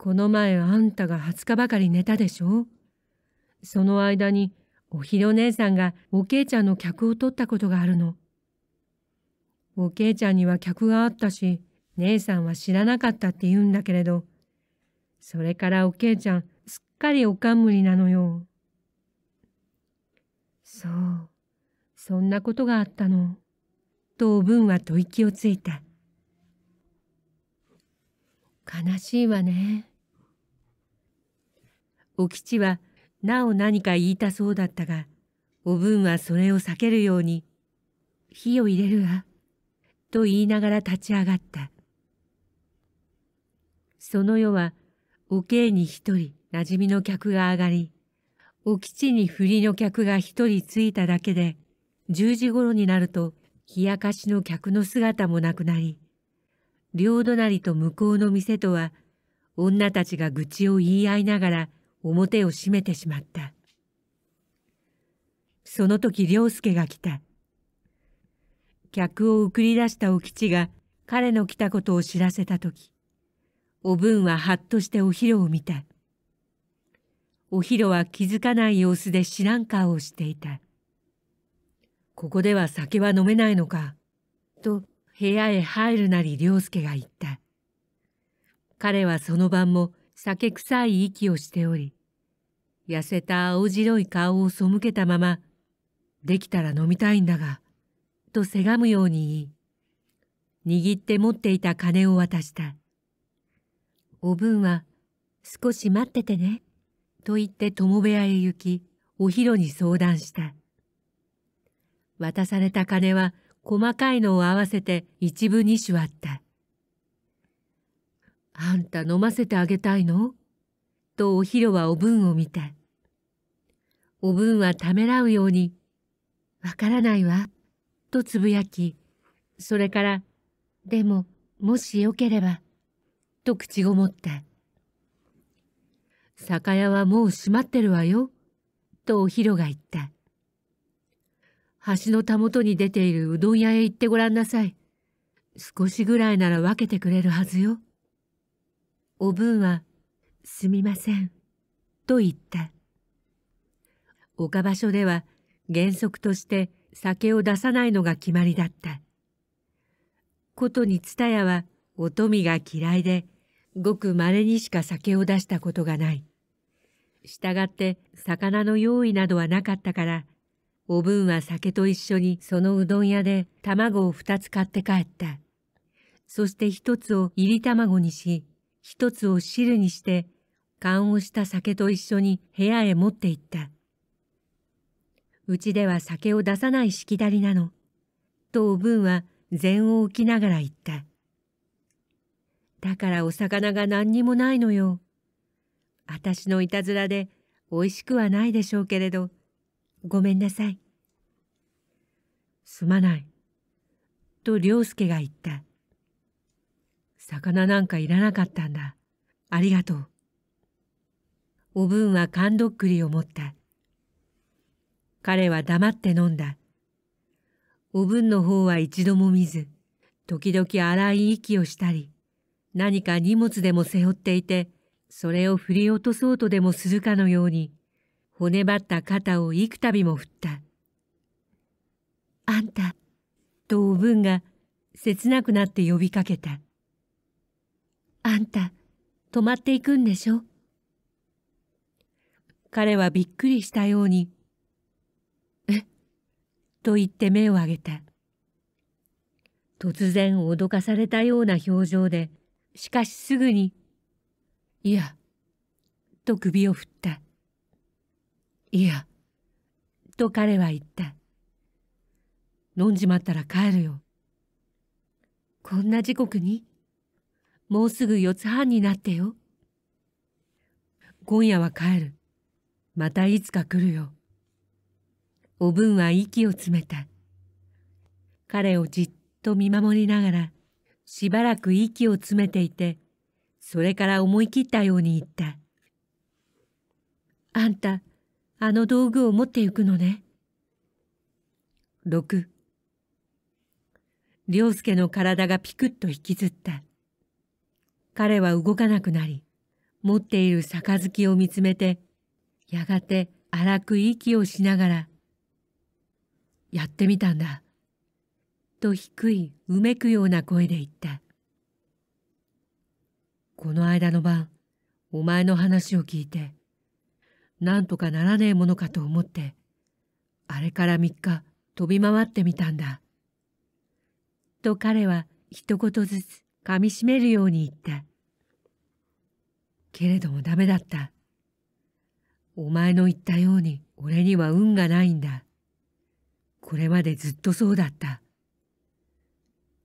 この前あんたが20日ばかり寝たでしょその間におひろ姉さんがおけいちゃんの客を取ったことがあるの。おけいちゃんには客があったし、姉さんは知らなかったって言うんだけれど、それからおけいちゃんすっかりおかんむりなのよ。そう、そんなことがあったの。とおぶんは吐息をついた。悲しいわね。お吉はなお何か言いたそうだったが、おぶんはそれを避けるように、火を入れるわ、と言いながら立ち上がった。その夜は、おけいに一人、馴染みの客が上がり、お吉に振りの客が一人ついただけで、十時頃になると、冷やかしの客の姿もなくなり、両隣と向こうの店とは、女たちが愚痴を言い合いながら、表を閉めてしまった。その時良介が来た。客を送り出したお吉が彼の来たことを知らせた時、おぶんははっとしてお昼を見た。お昼は気づかない様子で知らん顔をしていた。ここでは酒は飲めないのか、と部屋へ入るなり良介が言った。彼はその晩も酒臭い息をしており、痩せた青白い顔を背けたまま、できたら飲みたいんだが、とせがむように言い、握って持っていた金を渡した。おぶんは、少し待っててね、と言って友部屋へ行き、お昼に相談した。渡された金は細かいのを合わせて一部二種あった。あんた飲ませてあげたいのとおひろはおぶんを見た。おぶんはためらうように、わからないわ、とつぶやき、それから、でも、もしよければ、と口ごもった。酒屋はもう閉まってるわよ、とおひろが言った。橋のたもとに出ているうどん屋へ行ってごらんなさい。少しぐらいなら分けてくれるはずよ。おぶんは「すみません」と言った岡場所では原則として酒を出さないのが決まりだったことに蔦屋はお富が嫌いでごく稀にしか酒を出したことがない従って魚の用意などはなかったからおぶんは酒と一緒にそのうどん屋で卵を2つ買って帰ったそして1つを入り卵にし一つを汁にして、缶をした酒と一緒に部屋へ持って行った。うちでは酒を出さないしきたりなの。とおぶんは禅を置きながら言った。だからお魚が何にもないのよ。あたしのいたずらで美味しくはないでしょうけれど、ごめんなさい。すまない。と良介が言った。魚なんかいらなかったんだ。ありがとう。おぶんは缶どっくりを持った。彼は黙って飲んだ。おぶんの方は一度も見ず、時々荒い息をしたり、何か荷物でも背負っていて、それを振り落とそうとでもするかのように、骨ばった肩を幾度も振った。あんた、とおぶんが切なくなって呼びかけた。あんた、泊まっていくんでしょ彼はびっくりしたように、えと言って目をあげた。突然脅かされたような表情で、しかしすぐに、いや、と首を振った。いや、と彼は言った。飲んじまったら帰るよ。こんな時刻にもうすぐ四つ半になってよ。今夜は帰る。またいつか来るよ。おぶんは息を詰めた。彼をじっと見守りながら、しばらく息を詰めていて、それから思い切ったように言った。あんた、あの道具を持って行くのね。六。亮介の体がピクッと引きずった。彼は動かなくなり、持っている杯を見つめて、やがて荒く息をしながら、やってみたんだ。と低いうめくような声で言った。この間の晩、お前の話を聞いて、なんとかならねえものかと思って、あれから3日飛び回ってみたんだ。と彼は一言ずつ噛みしめるように言った。けれどもダメだった。お前の言ったように俺には運がないんだ。これまでずっとそうだった。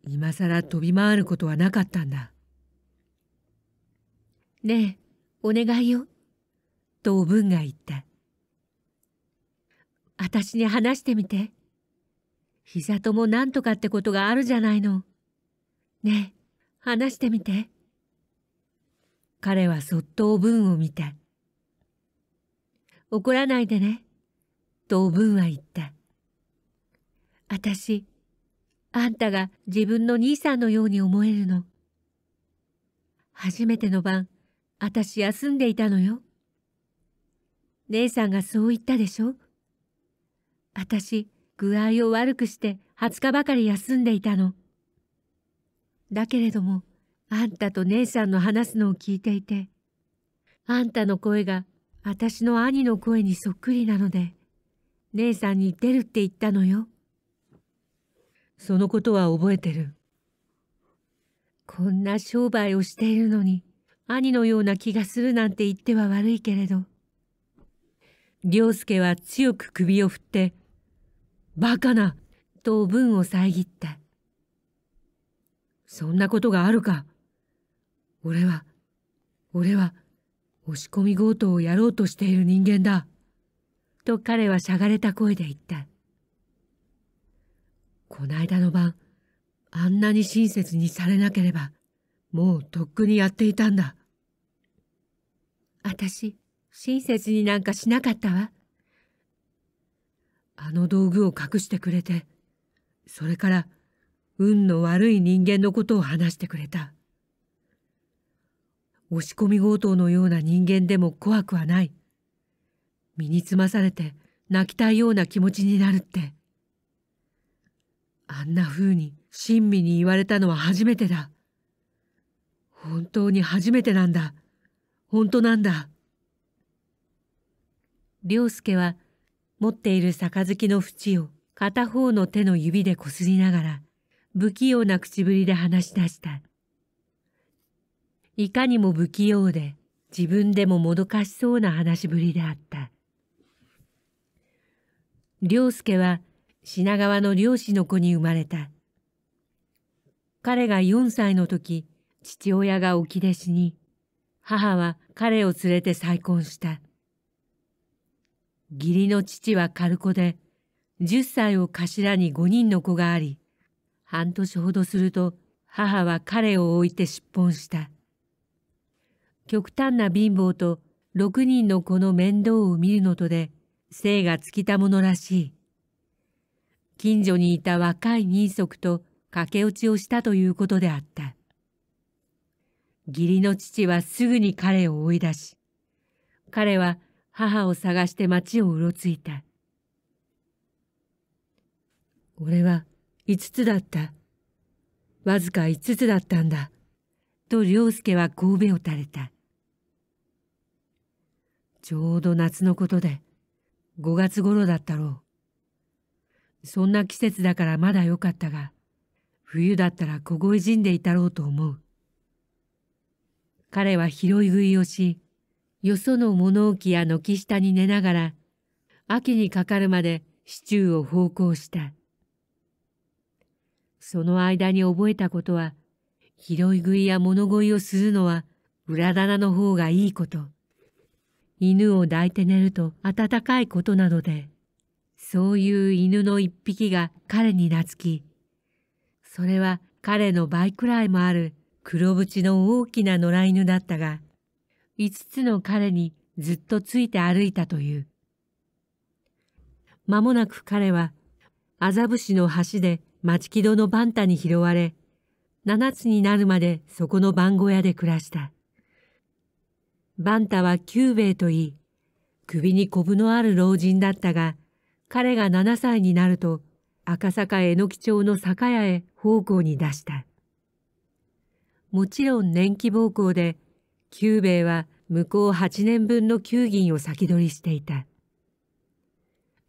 今さら飛び回ることはなかったんだ。ねえ、お願いよ。とおぶんが言った。私に話してみて。膝とも何とかってことがあるじゃないの。ねえ、話してみて。彼はそっとおぶんを見た。怒らないでね、とおぶんは言った。あたし、あんたが自分の兄さんのように思えるの。初めての晩、あたし休んでいたのよ。姉さんがそう言ったでしょあたし、具合を悪くして20日ばかり休んでいたの。だけれどもあんたと姉さんの話すのを聞いていてあんたの声が私の兄の声にそっくりなので姉さんに出るって言ったのよ。そのことは覚えてる。こんな商売をしているのに兄のような気がするなんて言っては悪いけれど。良介は強く首を振って、バカなと文を遮った。そんなことがあるか。俺は、俺は、押し込み強盗をやろうとしている人間だ。と彼はしゃがれた声で言った。こないだの晩、あんなに親切にされなければ、もうとっくにやっていたんだ。あたし、親切になんかしなかったわ。あの道具を隠してくれて、それから運の悪い人間のことを話してくれた。押し込み強盗のような人間でも怖くはない。身につまされて泣きたいような気持ちになるって。あんな風に親身に言われたのは初めてだ。本当に初めてなんだ。本当なんだ。良介は持っている杯の縁を片方の手の指でこすりながら不器用な口ぶりで話し出した。いかにも不器用で、自分でももどかしそうな話ぶりであった。良介は品川の漁師の子に生まれた。彼が4歳の時、父親が沖で死に、母は彼を連れて再婚した。義理の父は軽子で、10歳を頭に5人の子があり、半年ほどすると母は彼を置いて出奔した。極端な貧乏と六人の子の面倒を見るのとで生が尽きたものらしい。近所にいた若い人足と駆け落ちをしたということであった。義理の父はすぐに彼を追い出し、彼は母を探して町をうろついた。俺は5つだった。わずか5つだったんだ。と良介は神戸を垂れた。ちょうど夏のことで、5月頃だったろう。そんな季節だからまだよかったが、冬だったら凍え死んでいたろうと思う。彼は拾い食いをし、よその物置や軒下に寝ながら、秋にかかるまでシチューを奉公した。その間に覚えたことは、拾い食いや物乞いをするのは裏棚の方がいいこと。犬を抱いて寝ると暖かいことなので、そういう犬の一匹が彼に懐き、それは彼の倍くらいもある黒縁の大きな野良犬だったが、五つの彼にずっとついて歩いたという。まもなく彼は、麻布市の橋で町木戸の番太に拾われ、七つになるまでそこの番小屋で暮らした。番太は久兵衛といい、首にコブのある老人だったが、彼が七歳になると、赤坂榎木町の酒屋へ奉公に出した。もちろん年季奉公で、久兵衛は向こう八年分の給銀を先取りしていた。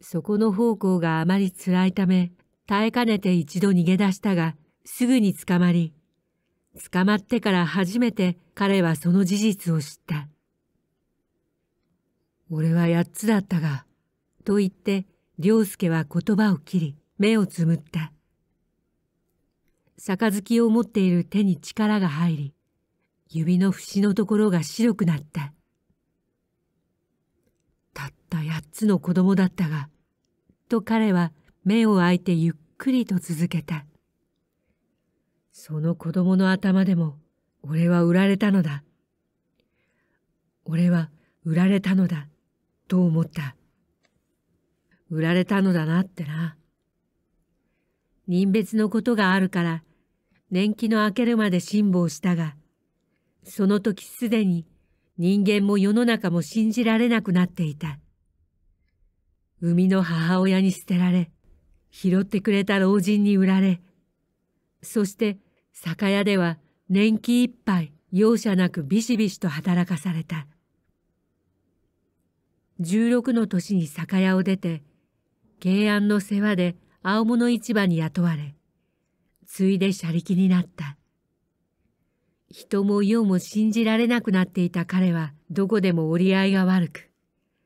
そこの奉公があまり辛いため、耐えかねて一度逃げ出したが、すぐに捕まり、捕まってから初めて彼はその事実を知った。俺は八つだったが、と言って、良介は言葉を切り、目をつむった。杯を持っている手に力が入り、指の節のところが白くなった。たった八つの子供だったが、と彼は目を開いてゆっくりと続けた。その子供の頭でも、俺は売られたのだ。俺は売られたのだ、と思った。売られたのだなってな。人別のことがあるから、年季の明けるまで辛抱したが、その時すでに人間も世の中も信じられなくなっていた。生みの母親に捨てられ、拾ってくれた老人に売られそして酒屋では年季いっぱい容赦なくビシビシと働かされた16の年に酒屋を出て慶安の世話で青物市場に雇われついで車力になった人も世も信じられなくなっていた彼はどこでも折り合いが悪く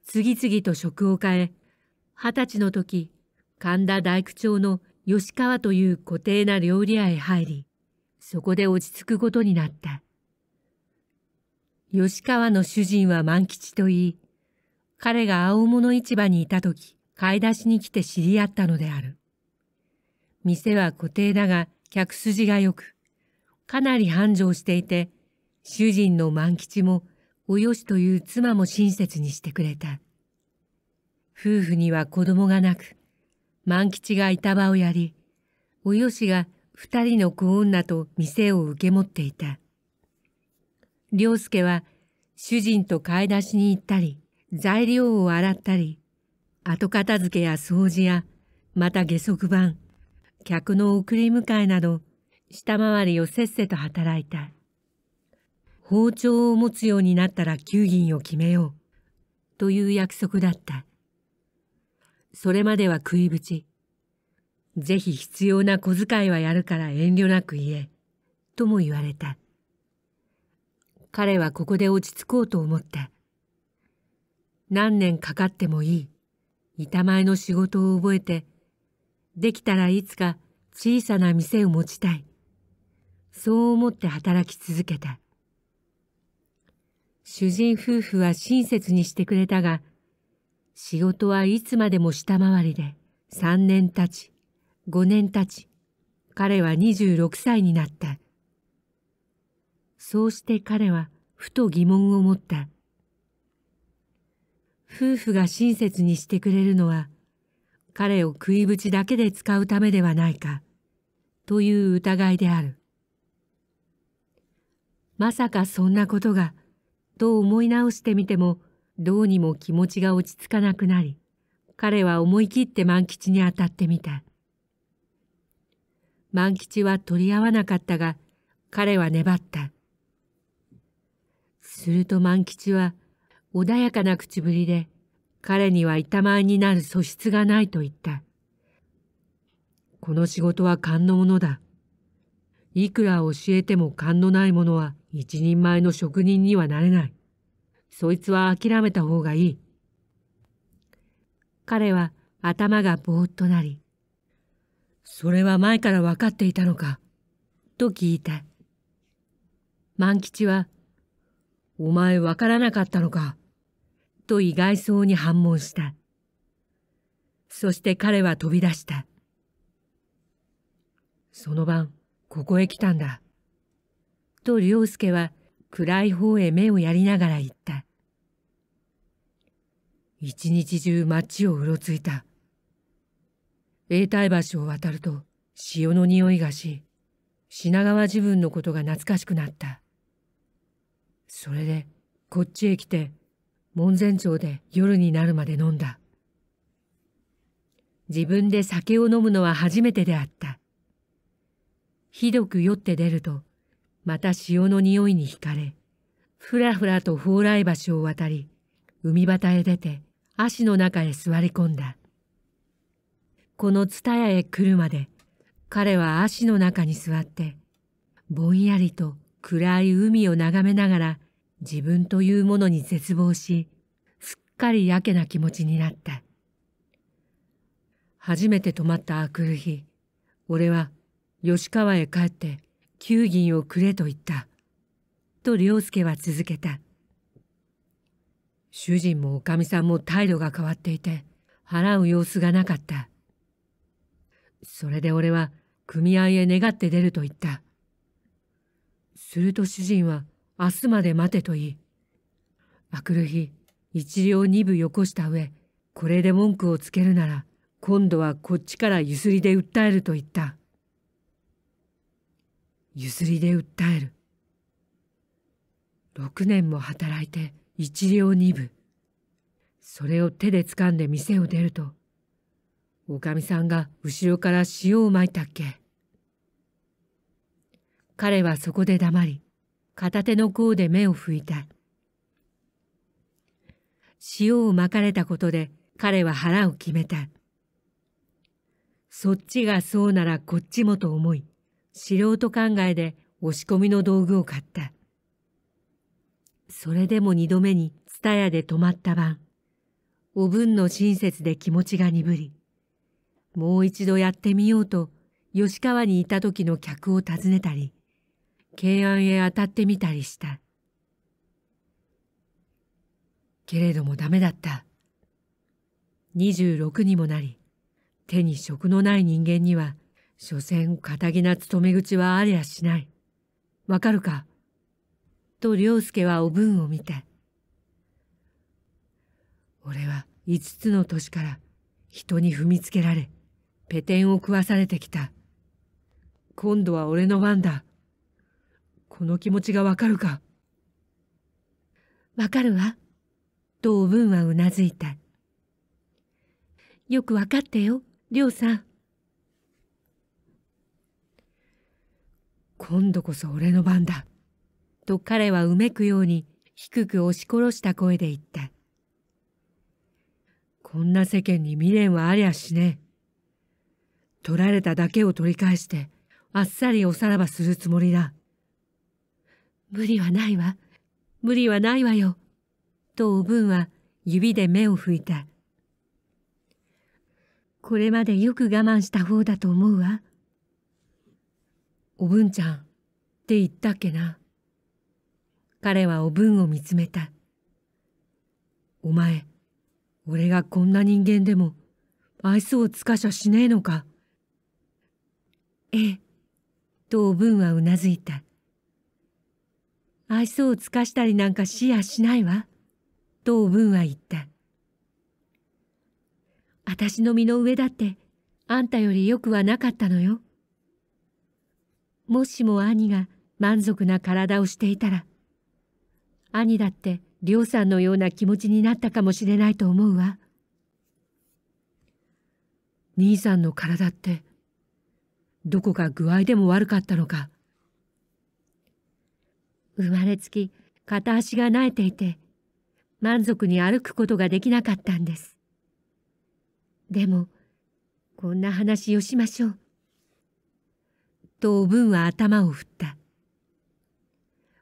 次々と職を変え二十歳の時神田大工町の吉川という固定な料理屋へ入り、そこで落ち着くことになった。吉川の主人は万吉と言い、彼が青物市場にいた時、買い出しに来て知り合ったのである。店は固定だが、客筋が良く、かなり繁盛していて、主人の万吉も、およしという妻も親切にしてくれた。夫婦には子供がなく、万吉が板場をやり、およしが二人の子女と店を受け持っていた。良介は主人と買い出しに行ったり、材料を洗ったり、後片付けや掃除や、また下足板、客の送り迎えなど、下回りをせっせと働いた。包丁を持つようになったら給銀を決めよう、という約束だった。それまでは食いぶち。ぜひ必要な小遣いはやるから遠慮なく言え。とも言われた。彼はここで落ち着こうと思った。何年かかってもいい。板前の仕事を覚えて、できたらいつか小さな店を持ちたい。そう思って働き続けた。主人夫婦は親切にしてくれたが、仕事はいつまでも下回りで3年たち5年たち彼は26歳になったそうして彼はふと疑問を持った夫婦が親切にしてくれるのは彼を食いぶちだけで使うためではないかという疑いであるまさかそんなことがと思い直してみてもどうにも気持ちが落ち着かなくなり、彼は思い切って万吉に当たってみた。万吉は取り合わなかったが、彼は粘った。すると万吉は、穏やかな口ぶりで、彼には板前になる素質がないと言った。この仕事は勘のものだ。いくら教えても勘のないものは一人前の職人にはなれない。そいつは諦めた方がいい。彼は頭がぼーっとなり、それは前から分かっていたのか、と聞いた。万吉は、お前分からなかったのか、と意外そうに反問した。そして彼は飛び出した。その晩、ここへ来たんだ。と良介は暗い方へ目をやりながら言った。一日中街をうろついた。永代橋を渡ると潮の匂いがし、品川自分のことが懐かしくなった。それで、こっちへ来て、門前町で夜になるまで飲んだ。自分で酒を飲むのは初めてであった。ひどく酔って出ると、また潮の匂いに惹かれ、ふらふらと蓬莱橋を渡り、海端へ出て、足の中へ座り込んだ。この蔦屋へ来るまで、彼は足の中に座って、ぼんやりと暗い海を眺めながら、自分というものに絶望し、すっかりやけな気持ちになった。初めて泊まったあくる日、俺は吉川へ帰って9銀をくれと言った。と良介は続けた。主人もおかみさんも態度が変わっていて、払う様子がなかった。それで俺は組合へ願って出ると言った。すると主人は明日まで待てと言い、あくる日、一両二部よこした上、これで文句をつけるなら、今度はこっちからゆすりで訴えると言った。譲りで訴える六年も働いて一両二分それを手で掴んで店を出るとおかみさんが後ろから塩をまいたっけ彼はそこで黙り片手の甲で目を拭いた塩をまかれたことで彼は腹を決めたそっちがそうならこっちもと思い素人考えで押し込みの道具を買った。それでも二度目にツタヤで泊まった晩、お分の親切で気持ちが鈍り、もう一度やってみようと吉川にいた時の客を訪ねたり、慶安へ当たってみたりした。けれどもダメだった。26にもなり、手に職のない人間には所詮堅気な勤め口はありゃしない。わかるかと良介はおぶんを見て。俺は五つの年から人に踏みつけられ、ペテンを食わされてきた。今度は俺の番だ。この気持ちがわかるかわかるわ。とおぶんはうなずいた。よくわかってよ、りょうさん。今度こそ俺の番だ。と彼はうめくように低く押し殺した声で言った。こんな世間に未練はありゃしねえ。取られただけを取り返して、あっさりおさらばするつもりだ。無理はないわ。無理はないわよ。とおぶんは指で目を拭いた。これまでよく我慢した方だと思うわ。おぶんちゃんって言ったっけな。彼はおぶんを見つめた。お前、俺がこんな人間でも愛想をつかしゃしねえのか。ええ、とおぶんはうなずいた。愛想をつかしたりなんかしやしないわ、とおぶんは言った。私の身の上だって、あんたよりよくはなかったのよ。もしも兄が満足な体をしていたら、兄だって亮さんのような気持ちになったかもしれないと思うわ。兄さんの体って、どこか具合でも悪かったのか。生まれつき片足がなえていて、満足に歩くことができなかったんです。でも、こんな話をしましょう。とおぶんは頭を振った。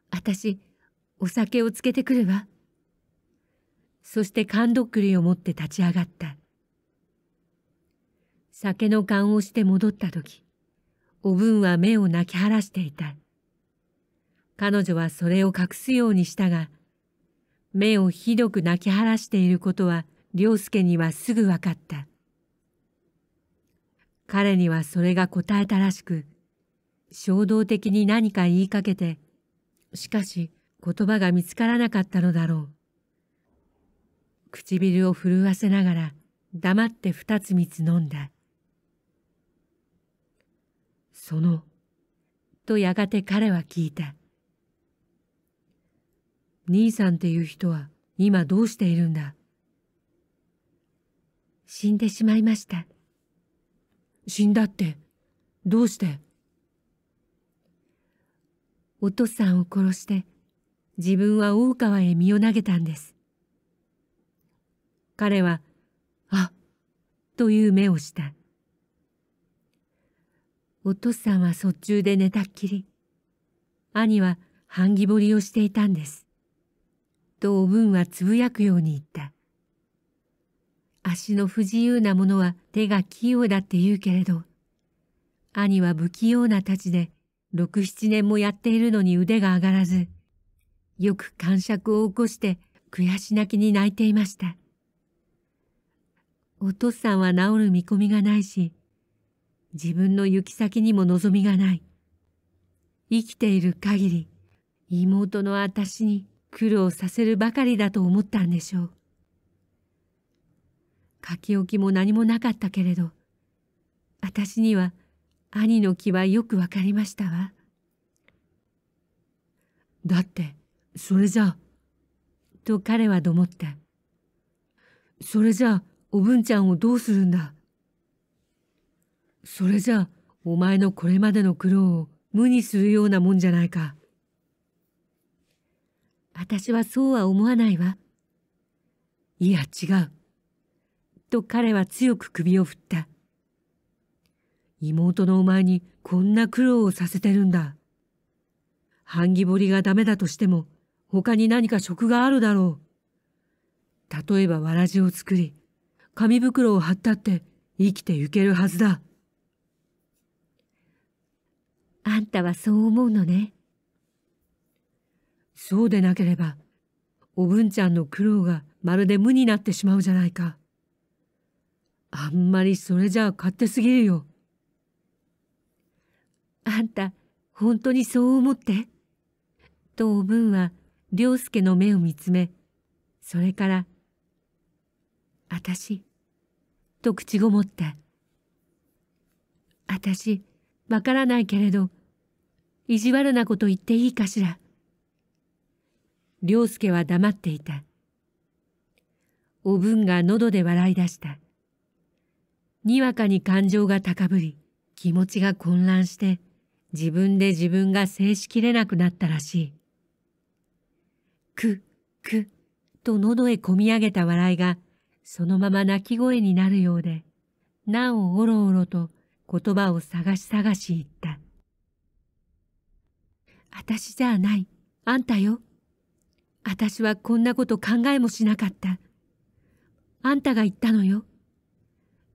私、お酒をつけてくるわ。そして缶どっくりを持って立ち上がった。酒の缶をして戻った時、おぶんは目を泣き晴らしていた。彼女はそれを隠すようにしたが、目をひどく泣き晴らしていることは、涼介にはすぐ分かった。彼にはそれが答えたらしく、衝動的に何か言いかけて、しかし言葉が見つからなかったのだろう。唇を震わせながら黙って二つ三つ飲んだ。その、とやがて彼は聞いた。兄さんっていう人は今どうしているんだ死んでしまいました。死んだって、どうしてお父さんを殺して自分は大川へ身を投げたんです。彼は、あっという目をした。お父さんは卒中で寝たっきり、兄は半木彫りをしていたんです。とおぶんはつぶやくように言った。足の不自由なものは手が器用だって言うけれど、兄は不器用な太ちで六七年もやっているのに腕が上がらず、よく感触を起こして悔し泣きに泣いていました。お父さんは治る見込みがないし、自分の行き先にも望みがない。生きている限り、妹の私に苦労させるばかりだと思ったんでしょう。書き置きも何もなかったけれど、私には兄の気はよくわかりましたわ。だって、それじゃあ。と彼はどもった。それじゃあ、おぶんちゃんをどうするんだ。それじゃあ、お前のこれまでの苦労を無にするようなもんじゃないか。私はそうは思わないわ。いや、違う。と彼は強く首を振った。妹のお前にこんな苦労をさせてるんだ。半木彫りがダメだとしても、他に何か職があるだろう。例えばわらじを作り、紙袋を貼ったって生きてゆけるはずだ。あんたはそう思うのね。そうでなければ、おぶんちゃんの苦労がまるで無になってしまうじゃないか。あんまりそれじゃ勝手すぎるよ。あんた本当にそう思ってとおぶんは良介の目を見つめそれから「あたし」と口ごもった「あたしわからないけれど意地悪なこと言っていいかしら」良介は黙っていたおぶんが喉で笑い出したにわかに感情が高ぶり気持ちが混乱して自分で自分が制しきれなくなったらしい。く、く、と喉へこみ上げた笑いが、そのまま泣き声になるようで、なおおろおろと言葉を探し探し言った。あたしじゃない、あんたよ。あたしはこんなこと考えもしなかった。あんたが言ったのよ。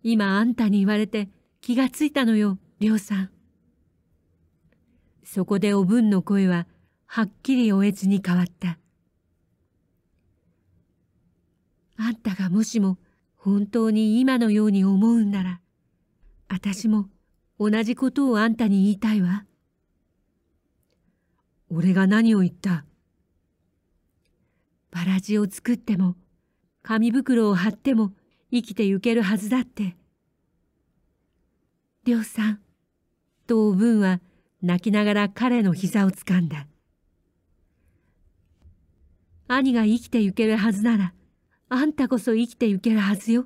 今あんたに言われて気がついたのよ、りょうさん。そこでおぶんの声ははっきりおえつに変わった。あんたがもしも本当に今のように思うんなら、あたしも同じことをあんたに言いたいわ。俺が何を言ったバラジを作っても、紙袋を貼っても生きてゆけるはずだって。りょうさん、とおぶんは泣きながら彼の膝をつかんだ兄が生きてゆけるはずならあんたこそ生きてゆけるはずよ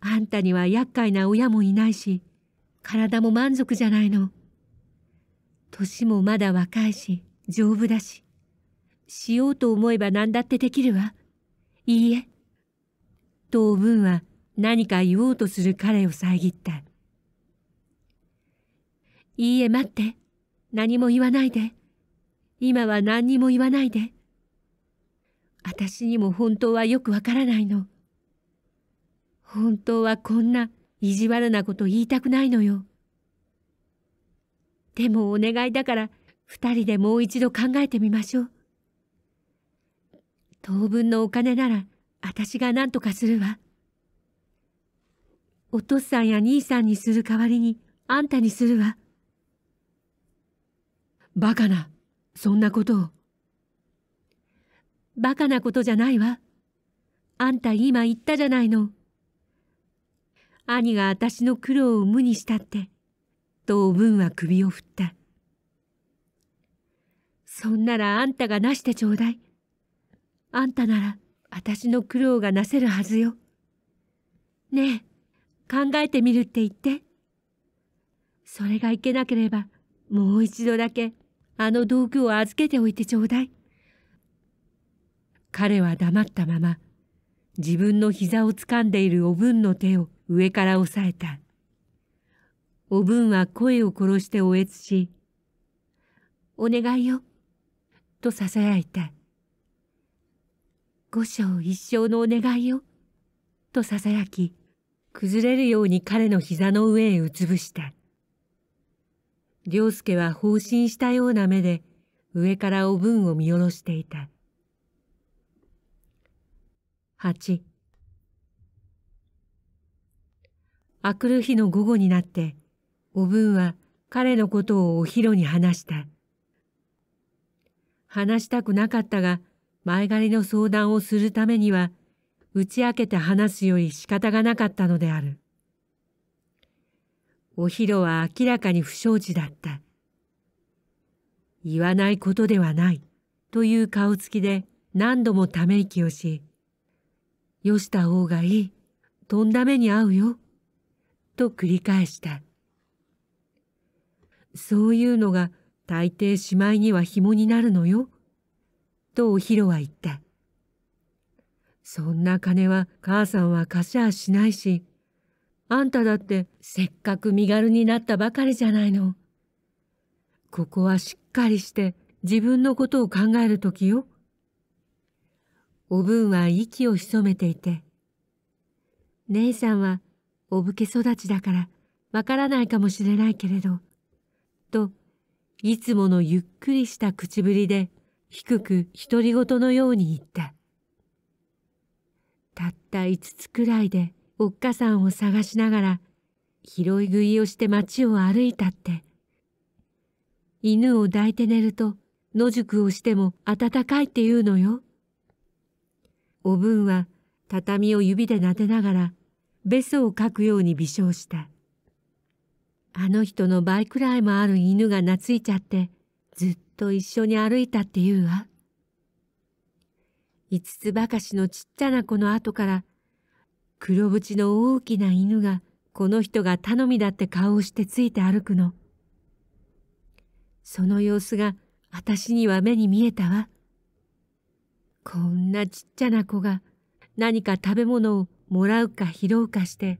あんたには厄介な親もいないし体も満足じゃないの年もまだ若いし丈夫だししようと思えば何だってできるわいいえ当分は何か言おうとする彼を遮ったいいえ待って。何も言わないで。今は何にも言わないで。私にも本当はよくわからないの。本当はこんな意地悪なこと言いたくないのよ。でもお願いだから二人でもう一度考えてみましょう。当分のお金なら私が何とかするわ。お父さんや兄さんにする代わりにあんたにするわ。バカな、そんなことを。バカなことじゃないわ。あんた今言ったじゃないの。兄が私の苦労を無にしたって、とおぶんは首を振った。そんならあんたがなしてちょうだい。あんたなら私の苦労がなせるはずよ。ねえ、考えてみるって言って。それがいけなければ、もう一度だけあの道具を預けておいてちょうだい。彼は黙ったまま、自分の膝を掴んでいるおぶんの手を上から押さえた。おぶんは声を殺しておえつし、お願いよ、と囁いた。五章一生のお願いよ、と囁き、崩れるように彼の膝の上へうつぶした。亮介は放心したような目で上からおぶんを見下ろしていた。八。あくる日の午後になって、おぶんは彼のことをお昼に話した。話したくなかったが、前借りの相談をするためには、打ち明けて話すより仕方がなかったのである。おひろは明らかに不祥事だった。言わないことではないという顔つきで何度もため息をし、よした方がいい、とんだ目に遭うよ、と繰り返した。そういうのが大抵しまいには紐になるのよ、とおひろは言った。そんな金は母さんは貸しゃしないし、あんただってせっかく身軽になったばかりじゃないの。ここはしっかりして自分のことを考える時よ。おぶんは息を潜めていて。姉さんはお武家育ちだからわからないかもしれないけれど、と、いつものゆっくりした口ぶりで低く独り言のように言った。たった五つくらいでおっかさんを探しながら拾い食いをして町を歩いたって犬を抱いて寝ると野宿をしても暖かいって言うのよおぶんは畳を指で撫でながらべそをかくように微笑したあの人の倍くらいもある犬が懐いちゃってずっと一緒に歩いたって言うわ五つばかしのちっちゃな子の後から黒縁の大きな犬がこの人が頼みだって顔をしてついて歩くの。その様子が私には目に見えたわ。こんなちっちゃな子が何か食べ物をもらうか拾うかして、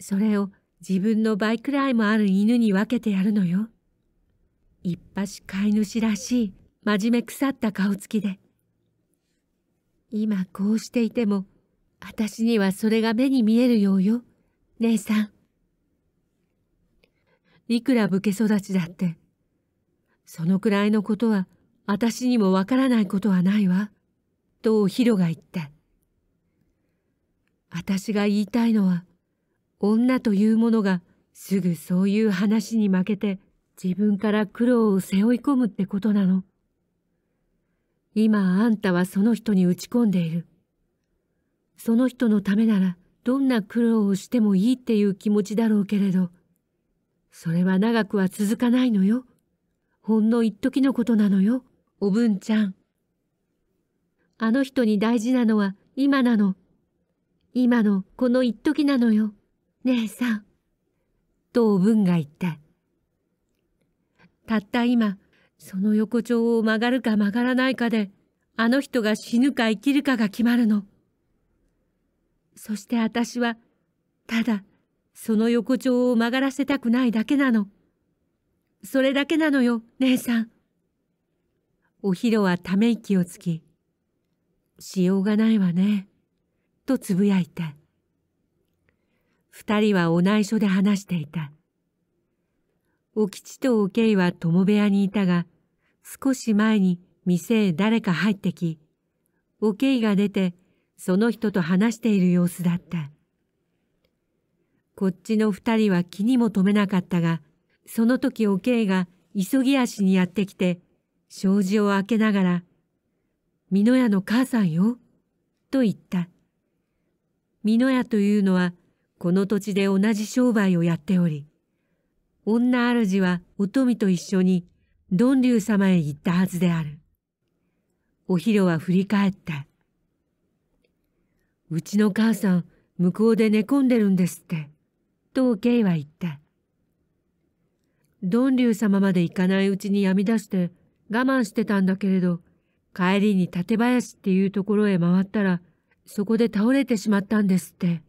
それを自分の倍くらいもある犬に分けてやるのよ。いっぱし飼い主らしい真面目腐った顔つきで。今こうしていても私にはそれが目に見えるようよ、姉さん。いくら武家育ちだって、そのくらいのことは私にもわからないことはないわ、とひろが言った。私が言いたいのは、女というものがすぐそういう話に負けて自分から苦労を背負い込むってことなの。今あんたはその人に打ち込んでいる。その人のためならどんな苦労をしてもいいっていう気持ちだろうけれど、それは長くは続かないのよ。ほんの一時のことなのよ、おぶんちゃん。あの人に大事なのは今なの。今のこの一時なのよ、姉さん。とおぶんが言った。たった今、その横丁を曲がるか曲がらないかで、あの人が死ぬか生きるかが決まるの。そして私は、ただ、その横丁を曲がらせたくないだけなの。それだけなのよ、姉さん。おひろはため息をつき、しようがないわね、とつぶやいた。二人はお内緒で話していた。お吉とおけいは友部屋にいたが、少し前に店へ誰か入ってき、おけいが出てその人と話している様子だったこっちの2人は気にも留めなかったがその時おけいが急ぎ足にやってきて障子を開けながら「美濃屋の母さんよ」と言った美濃屋というのはこの土地で同じ商売をやっており女主はお富と一緒にュウ様へ行ったはずであるお昼は振り返ったうちの母さん向こうで寝込んでるんですって」と K は言ったドンリュウ様まで行かないうちにやみ出して我慢してたんだけれど帰りに館林っていうところへ回ったらそこで倒れてしまったんですって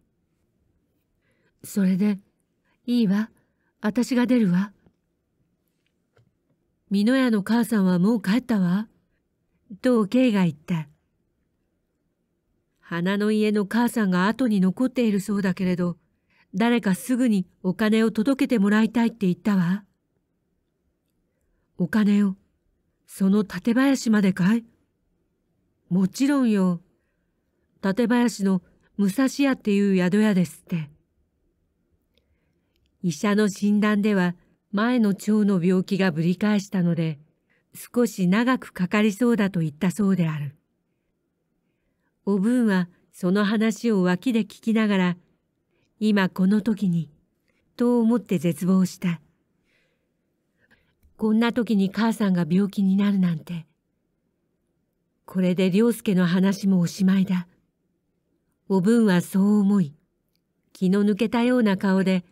それで「いいわ私が出るわ」美濃屋の母さんはもう帰ったわと K が言った花の家の母さんが後に残っているそうだけれど、誰かすぐにお金を届けてもらいたいって言ったわ。お金を、その館林までかいもちろんよ。館林の武蔵屋っていう宿屋ですって。医者の診断では前の腸の病気がぶり返したので、少し長くかかりそうだと言ったそうである。おぶんはその話を脇で聞きながら、今この時に、と思って絶望した。こんな時に母さんが病気になるなんて。これで良介の話もおしまいだ。おぶんはそう思い、気の抜けたような顔で、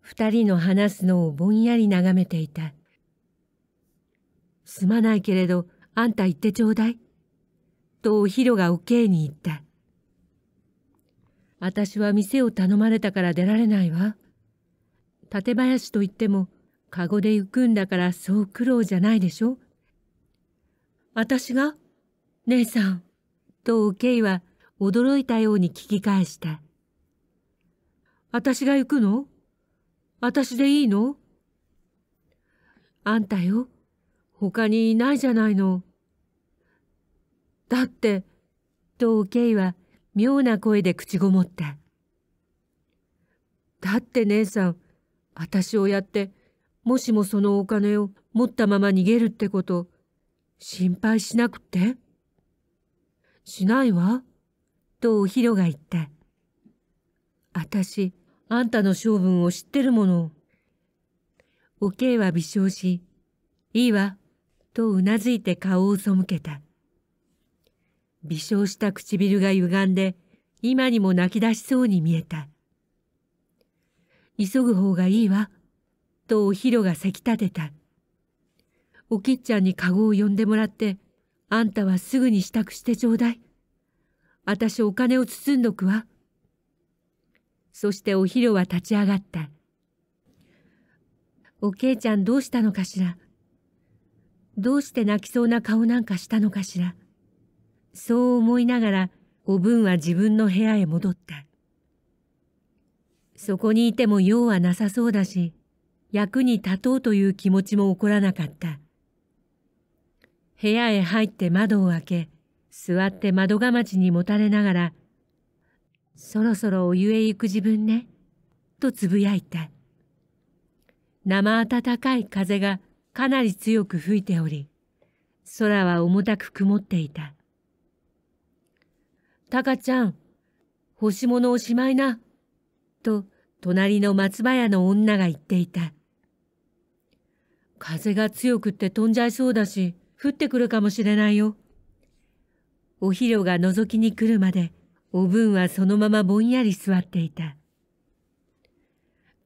二人の話すのをぼんやり眺めていた。すまないけれど、あんた言ってちょうだい。とおひろがおけいに言った。私は店を頼まれたから出られないわ。館林といっても、かごで行くんだからそう苦労じゃないでしょ。私が姉さん、とおけいは驚いたように聞き返した。私が行くの私でいいのあんたよ。他にいないじゃないの。だって、とおけいは妙な声で口ごもった。だって姉さん、私をやって、もしもそのお金を持ったまま逃げるってこと、心配しなくってしないわ。とおひろが言った。あたし、あんたの性分を知ってるもの。おけいは微笑し、いいわ、とうなずいて顔を背けた。微笑した唇が歪んで、今にも泣き出しそうに見えた。急ぐ方がいいわ、とおひろがせき立てた。おきっちゃんにかごを呼んでもらって、あんたはすぐに支度してちょうだい。あたしお金を包んどくわ。そしておひろは立ち上がった。おけいちゃんどうしたのかしら。どうして泣きそうな顔なんかしたのかしら。そう思いながらおぶんは自分の部屋へ戻った。そこにいても用はなさそうだし、役に立とうという気持ちも起こらなかった。部屋へ入って窓を開け、座って窓がまちにもたれながら、そろそろお湯へ行く自分ね、とつぶやいた。生暖かい風がかなり強く吹いており、空は重たく曇っていた。タカちゃん、干し物おしまいな。と、隣の松葉屋の女が言っていた。風が強くって飛んじゃいそうだし、降ってくるかもしれないよ。お昼ろが覗きに来るまで、おぶんはそのままぼんやり座っていた。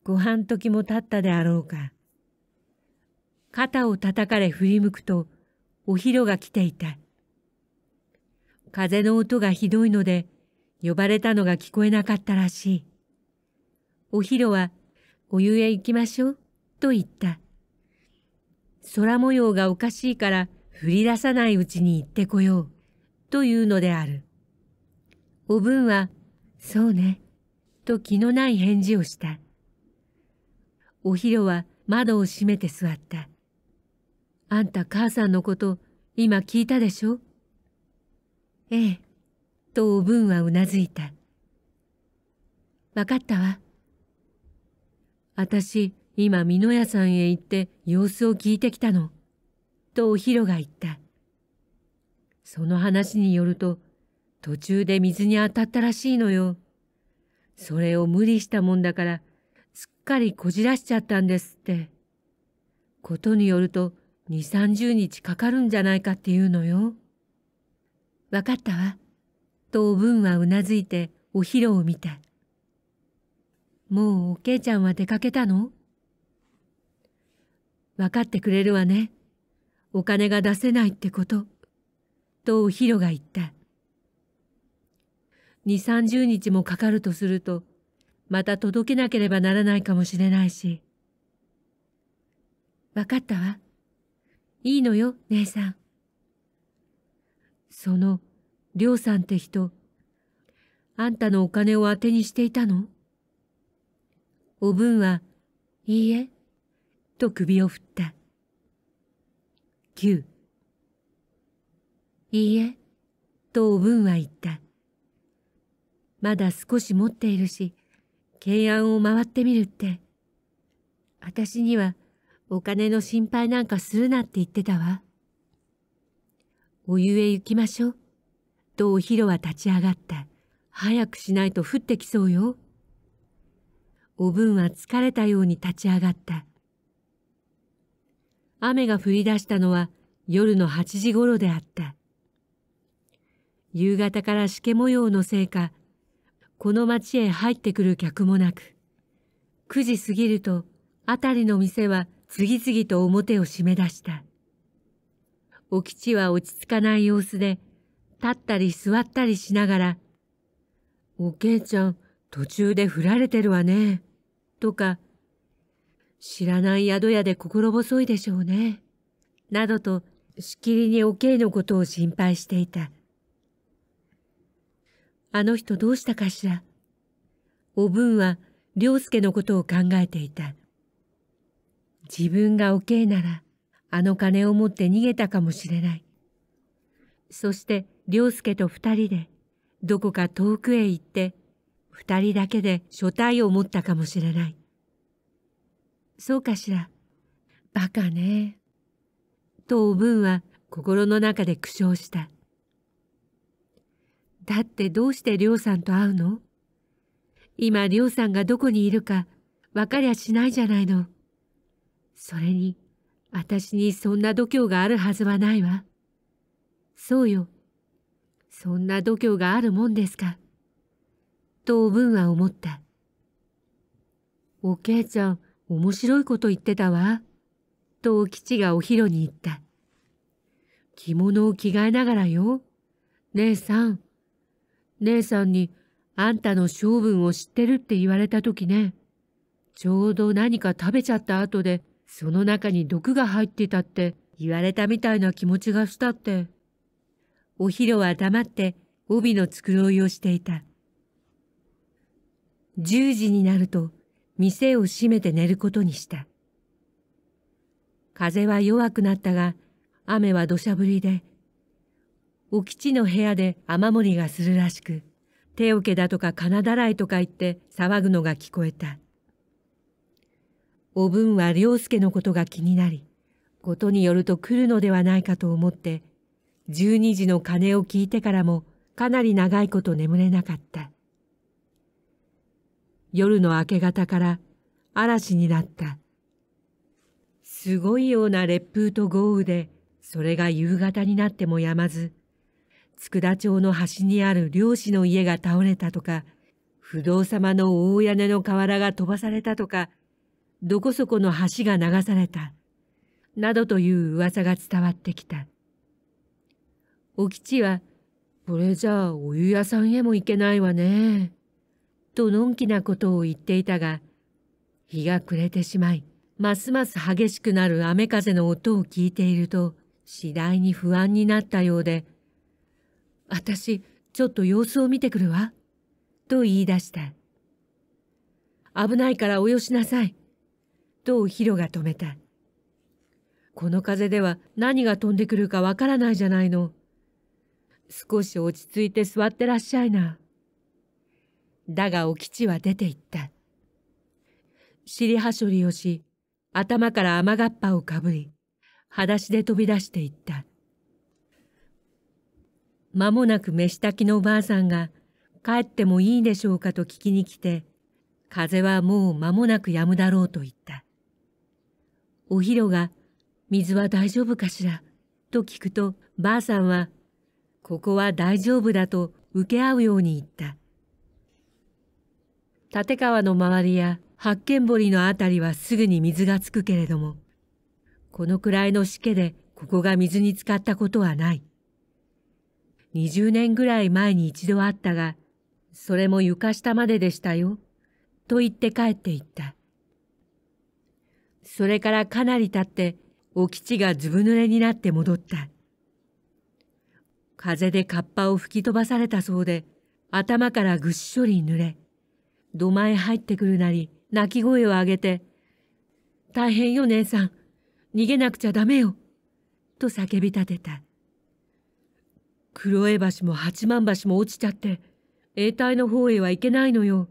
ご飯時も経ったであろうか。肩を叩かれ振り向くと、お昼が来ていた。風の音がひどいので、呼ばれたのが聞こえなかったらしい。おひろは、お湯へ行きましょう、と言った。空模様がおかしいから降り出さないうちに行ってこよう、というのである。おぶんは、そうね、と気のない返事をした。おひろは窓を閉めて座った。あんた母さんのこと、今聞いたでしょええ、とおぶんはうなずいた。わかったわ。あたし、今、美濃屋さんへ行って様子を聞いてきたの。とおひろが言った。その話によると、途中で水に当たったらしいのよ。それを無理したもんだから、すっかりこじらしちゃったんですって。ことによると、二三十日かかるんじゃないかっていうのよ。わかったわ。とおぶんはうなずいておひろを見た。もうおけいちゃんは出かけたのわかってくれるわね。お金が出せないってこと。とおひろが言った。二三十日もかかるとすると、また届けなければならないかもしれないし。わかったわ。いいのよ、姉さん。その、りょうさんって人、あんたのお金を当てにしていたのおぶんは、いいえ、と首を振った。九。いいえ、とおぶんは言った。まだ少し持っているし、懸案を回ってみるって。私には、お金の心配なんかするなって言ってたわ。お湯へ行きましょう。とおひろは立ち上がった。早くしないと降ってきそうよ。おぶんは疲れたように立ち上がった。雨が降り出したのは夜の8時ごろであった。夕方からしけ模様のせいか、この町へ入ってくる客もなく、9時過ぎると、辺りの店は次々と表を締め出した。お吉は落ち着かない様子で、立ったり座ったりしながら、おけいちゃん、途中で振られてるわね、とか、知らない宿屋で心細いでしょうね、などと、しきりにおけいのことを心配していた。あの人どうしたかしら。おぶんは、良介のことを考えていた。自分がおけいなら、あの金を持って逃げたかもしれない。そして良介と二人でどこか遠くへ行って二人だけで書体を持ったかもしれない。そうかしら。バカね。とおぶんは心の中で苦笑した。だってどうしてりょうさんと会うの今りょうさんがどこにいるか分かりゃしないじゃないの。それに私にそんな度胸があるはずはないわ。そうよ。そんな度胸があるもんですか。とおぶんは思った。おけいちゃん、面白いこと言ってたわ。とお吉がお昼に言った。着物を着替えながらよ。姉さん。姉さんに、あんたの性分を知ってるって言われた時ね。ちょうど何か食べちゃった後で、その中に毒が入ってたって言われたみたいな気持ちがしたって。おひろは黙って帯の繕いをしていた。10時になると店を閉めて寝ることにした。風は弱くなったが雨は土砂降りで、お吉の部屋で雨漏りがするらしく、手桶だとか金だらいとか言って騒ぐのが聞こえた。おぶんは良介のことが気になり、ことによると来るのではないかと思って、十二時の鐘を聞いてからもかなり長いこと眠れなかった。夜の明け方から嵐になった。すごいような烈風と豪雨で、それが夕方になってもやまず、佃町の端にある漁師の家が倒れたとか、不動様の大屋根の瓦が飛ばされたとか、どこそこの橋が流された、などという噂が伝わってきた。お吉は、これじゃあお湯屋さんへも行けないわね。とのんきなことを言っていたが、日が暮れてしまい、ますます激しくなる雨風の音を聞いていると、次第に不安になったようで、私、ちょっと様子を見てくるわ。と言い出した。危ないからおよしなさい。とおひが止めた。この風では何が飛んでくるかわからないじゃないの。少し落ち着いて座ってらっしゃいな。だがお吉は出て行った。尻はしょりをし、頭から雨がっぱをかぶり、裸足で飛び出していった。間もなく飯炊きのおばあさんが、帰ってもいいでしょうかと聞きに来て、風はもう間もなく止むだろうと言った。おひろが、水は大丈夫かしらと聞くと、ばあさんは、ここは大丈夫だと受け合うように言った。立川の周りや八軒堀のあたりはすぐに水がつくけれども、このくらいのしけでここが水に浸かったことはない。20年ぐらい前に一度あったが、それも床下まででしたよ、と言って帰って行った。それからかなり経って、お吉がずぶ濡れになって戻った。風でカッパを吹き飛ばされたそうで、頭からぐっしょり濡れ、土間へ入ってくるなり、泣き声を上げて、大変よ姉さん、逃げなくちゃダメよ、と叫び立てた。黒江橋も八幡橋も落ちちゃって、永代の方へは行けないのよ、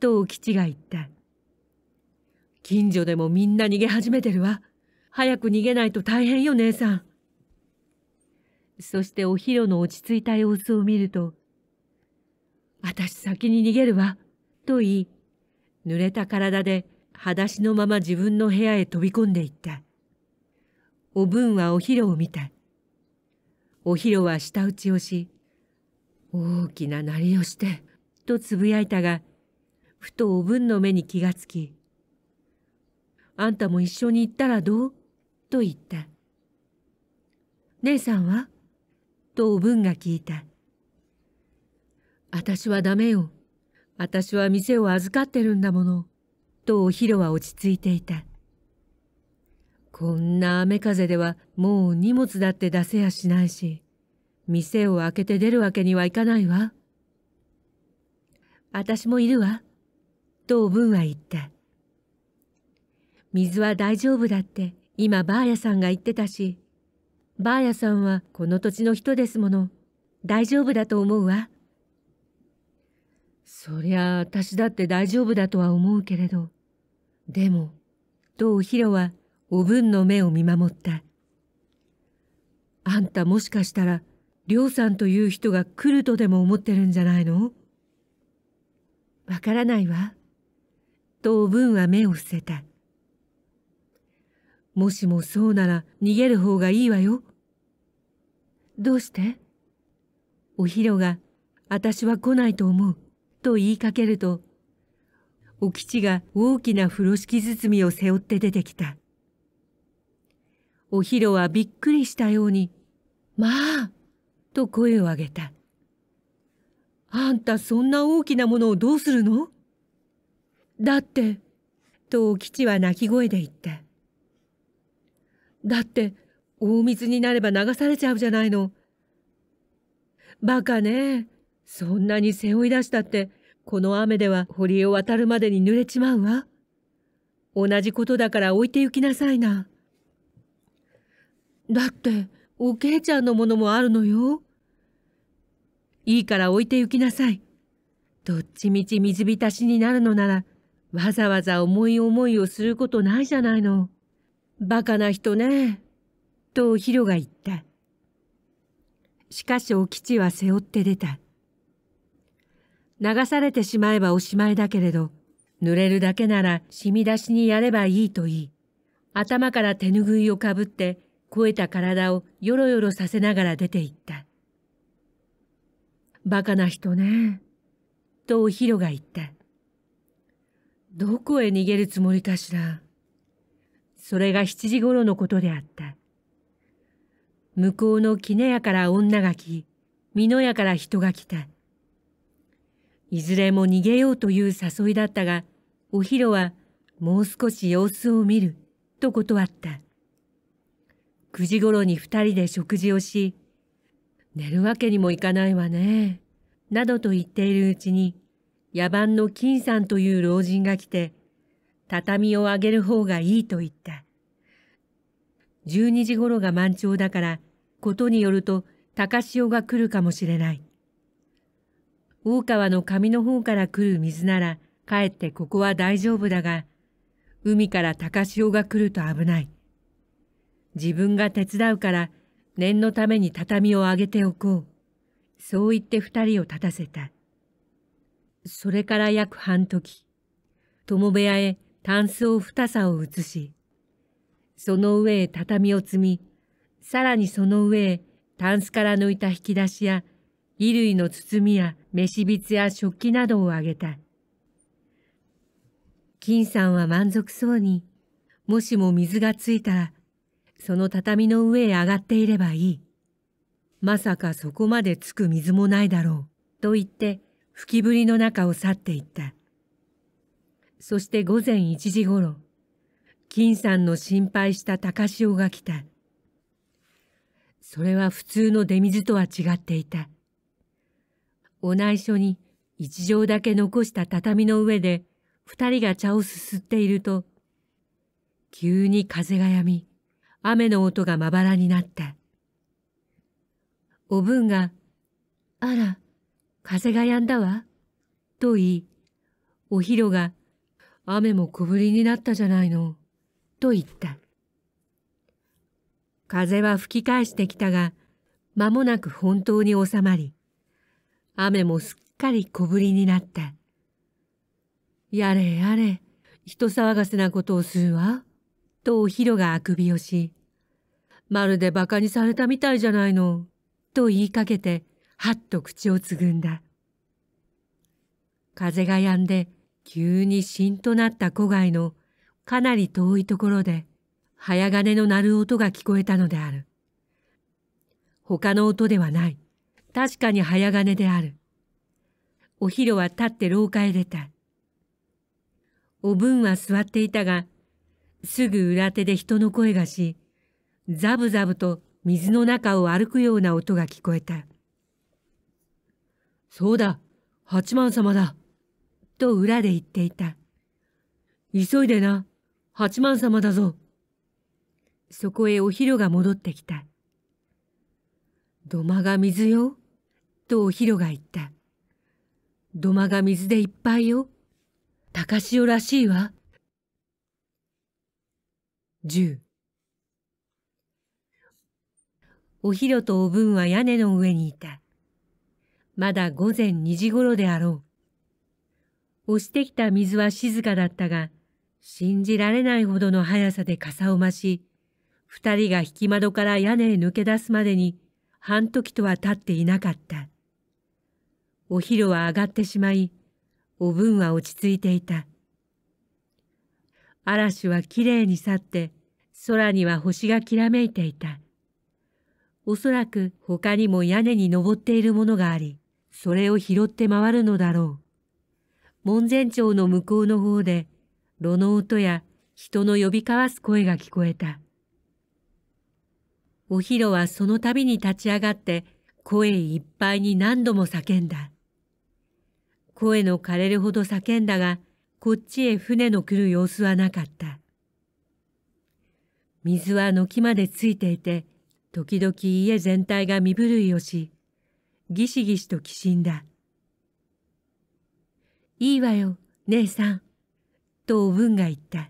とお吉が言った。近所でもみんな逃げ始めてるわ。早く逃げないと大変よ、姉さん。そしてお昼の落ち着いた様子を見ると、私先に逃げるわ、と言い、濡れた体で裸足のまま自分の部屋へ飛び込んでいった。おぶんはお昼を見た。お昼は舌打ちをし、大きななりをして、とつぶやいたが、ふとおぶんの目に気がつき、あんたも一緒に行ったらどうと言った。姉さんはとおぶんが聞いた。あたしはダメよ。あたしは店を預かってるんだもの。とおひろは落ち着いていた。こんな雨風ではもう荷物だって出せやしないし、店を開けて出るわけにはいかないわ。あたしもいるわ。とおぶんは言った。水は大丈夫だって今バーヤさんが言ってたしばあやさんはこの土地の人ですもの大丈夫だと思うわそりゃあ私だって大丈夫だとは思うけれどでもとおひろはおぶんの目を見守ったあんたもしかしたらりょうさんという人が来るとでも思ってるんじゃないのわからないわとおぶんは目を伏せたもしもそうなら逃げる方がいいわよ。どうしておひろが、私は来ないと思う、と言いかけると、お吉が大きな風呂敷包みを背負って出てきた。おひろはびっくりしたように、まあと声を上げた。あんたそんな大きなものをどうするのだって、とお吉は泣き声で言った。だって大水になれば流されちゃうじゃないの。バカね。そんなに背負い出したって、この雨では堀を渡るまでに濡れちまうわ。同じことだから置いて行きなさいな。だって、おけいちゃんのものもあるのよ。いいから置いて行きなさい。どっちみち水浸しになるのなら、わざわざ重い思いをすることないじゃないの。バカな人ね。とヒロが言った。しかしお吉は背負って出た。流されてしまえばおしまいだけれど、濡れるだけなら染み出しにやればいいと言い、頭から手ぬぐいをかぶって、肥えた体をよろよろさせながら出て行った。バカな人ね。とおひろが言った。どこへ逃げるつもりかしら。それが7時頃のことであった。向こうの絹屋から女が来、美濃屋から人が来た。いずれも逃げようという誘いだったが、お昼はもう少し様子を見ると断った。9時頃に二人で食事をし、寝るわけにもいかないわね、などと言っているうちに、野蛮の金さんという老人が来て、畳を上げる方がいいと言った。12時頃が満潮だから、ことによると高潮が来るかもしれない。大川の上の方から来る水なら、帰ってここは大丈夫だが、海から高潮が来ると危ない。自分が手伝うから、念のために畳を上げておこう。そう言って二人を立たせた。それから約半時、友部屋へタンスを二さを移し、その上へ畳を積み、さらにその上へタンスから抜いた引き出しや衣類の包みや飯びつや食器などをあげた。金さんは満足そうに、もしも水がついたら、その畳の上へ上がっていればいい。まさかそこまでつく水もないだろう、と言って、吹きぶりの中を去っていった。そして午前一時ごろ、金さんの心配した高潮が来た。それは普通の出水とは違っていた。お内緒に一畳だけ残した畳の上で二人が茶をすすっていると、急に風がやみ、雨の音がまばらになった。おぶんが、あら、風がやんだわ、と言い、おひろが雨も小降りになったじゃないの。と言った。風は吹き返してきたが、間もなく本当に収まり、雨もすっかり小降りになった。やれやれ、人騒がせなことをするわ。とおひろがあくびをし、まるで馬鹿にされたみたいじゃないの。と言いかけて、はっと口をつぐんだ。風が止んで、急にしんとなった古街のかなり遠いところで早金の鳴る音が聞こえたのである。他の音ではない。確かに早金である。お昼は立って廊下へ出た。おぶんは座っていたが、すぐ裏手で人の声がし、ザブザブと水の中を歩くような音が聞こえた。そうだ、八幡様だ。と裏で言っていた。急いでな。八幡様だぞ。そこへお昼が戻ってきた。土間が水よ。とお昼が言った。土間が水でいっぱいよ。高潮らしいわ。十。お昼とおぶんは屋根の上にいた。まだ午前2時頃であろう。押してきた水は静かだったが、信じられないほどの速さで傘を増し、二人が引き窓から屋根へ抜け出すまでに、半時とは経っていなかった。お昼は上がってしまい、お分は落ち着いていた。嵐はきれいに去って、空には星がきらめいていた。おそらく他にも屋根に登っているものがあり、それを拾って回るのだろう。門前町の向こうの方で、炉の音や人の呼び交わす声が聞こえた。おひろはその度に立ち上がって、声いっぱいに何度も叫んだ。声の枯れるほど叫んだが、こっちへ船の来る様子はなかった。水は軒までついていて、時々家全体が身震いをし、ギシギシときしんだ。いいわよ、姉さん。とおぶんが言った。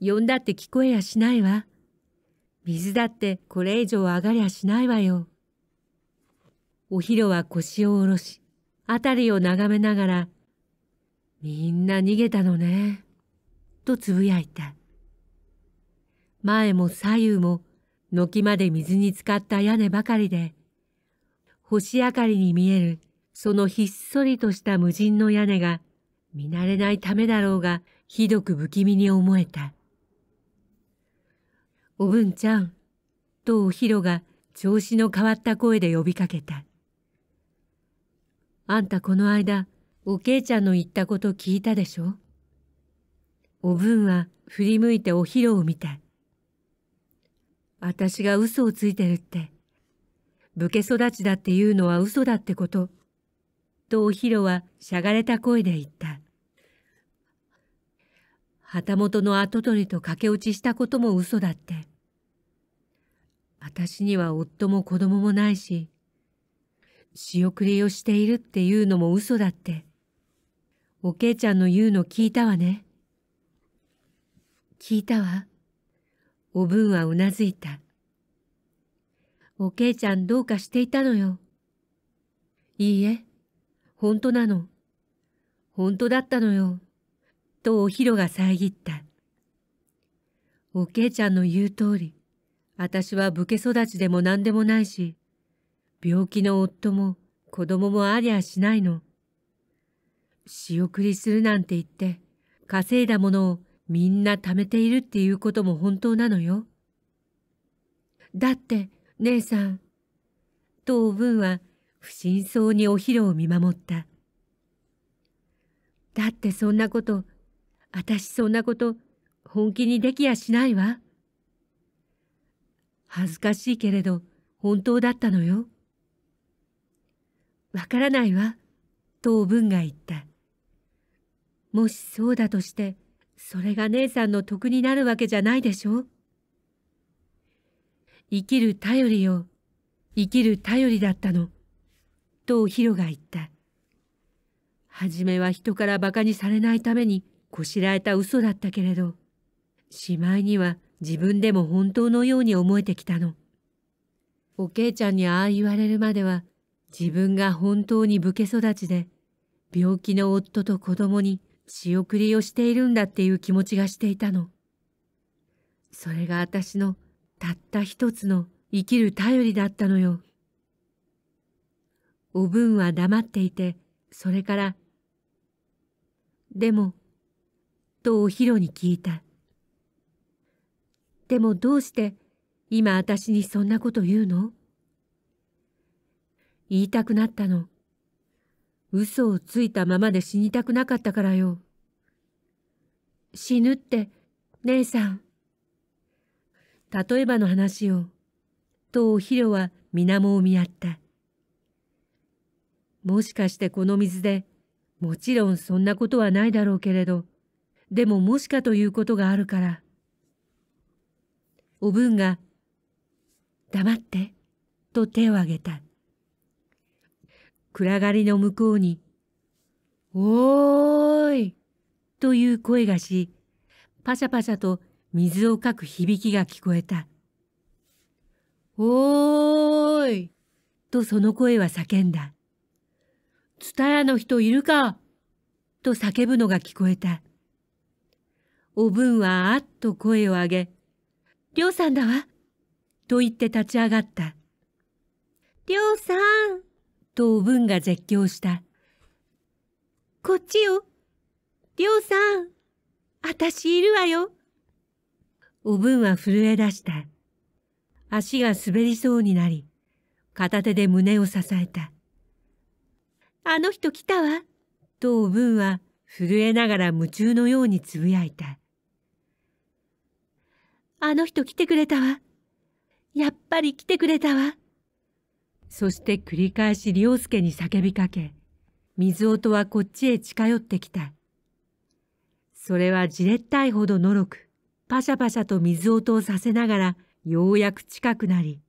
呼んだって聞こえやしないわ。水だってこれ以上上がりゃしないわよ。おひろは腰を下ろし、あたりを眺めながら、みんな逃げたのね、とつぶやいた。前も左右も、軒まで水に浸かった屋根ばかりで、星明かりに見えるそのひっそりとした無人の屋根が、見慣れないためだろうが、ひどく不気味に思えた。おぶんちゃん、とおひろが調子の変わった声で呼びかけた。あんたこの間、おけいちゃんの言ったこと聞いたでしょおぶんは振り向いておひろを見た。私が嘘をついてるって、武家育ちだっていうのは嘘だってこと、とおひろはしゃがれた声で言った。旗本の跡取りと駆け落ちしたことも嘘だって。私には夫も子供もないし、仕送りをしているっていうのも嘘だって。おけいちゃんの言うの聞いたわね。聞いたわ。おぶんはうなずいた。おけいちゃんどうかしていたのよ。いいえ、本当なの。本当だったのよ。とおひろが遮った。おけいちゃんの言う通り、あたしは武家育ちでも何でもないし、病気の夫も子供もありゃしないの。仕送りするなんて言って、稼いだものをみんな貯めているっていうことも本当なのよ。だって、姉さん。とおぶんは不審そうにお昼を見守っただってそんなこと私そんなこと本気にできやしないわ恥ずかしいけれど本当だったのよわからないわと文が言ったもしそうだとしてそれが姉さんの得になるわけじゃないでしょ生きる頼りよ生きる頼りだったのとヒロが言った。はじめは人から馬鹿にされないためにこしらえた嘘だったけれど、しまいには自分でも本当のように思えてきたの。おけいちゃんにああ言われるまでは自分が本当に武家育ちで病気の夫と子供に仕送りをしているんだっていう気持ちがしていたの。それが私のたった一つの生きる頼りだったのよ。おぶんは黙っていてそれから「でも」とおひろに聞いた「でもどうして今私にそんなこと言うの?」言いたくなったの嘘をついたままで死にたくなかったからよ死ぬって姉さん例えばの話をとおひろは水面を見合ったもしかしてこの水で、もちろんそんなことはないだろうけれど、でももしかということがあるから。おぶんが、黙って、と手を挙げた。暗がりの向こうに、おーいという声がし、パシャパシャと水をかく響きが聞こえた。おーいとその声は叫んだ。ツタヤの人いるかと叫ぶのが聞こえた。おぶんはあっと声を上げ、りょうさんだわと言って立ち上がった。りょうさんとおぶんが絶叫した。こっちよりょうさんあたしいるわよおぶんは震え出した。足が滑りそうになり、片手で胸を支えた。あの人来たわ。とおぶんは震えながら夢中のようにつぶやいた。あの人来てくれたわ。やっぱり来てくれたわ。そして繰り返し良介に叫びかけ、水音はこっちへ近寄ってきた。それはじれったいほどのろく、パシャパシャと水音をさせながら、ようやく近くなり、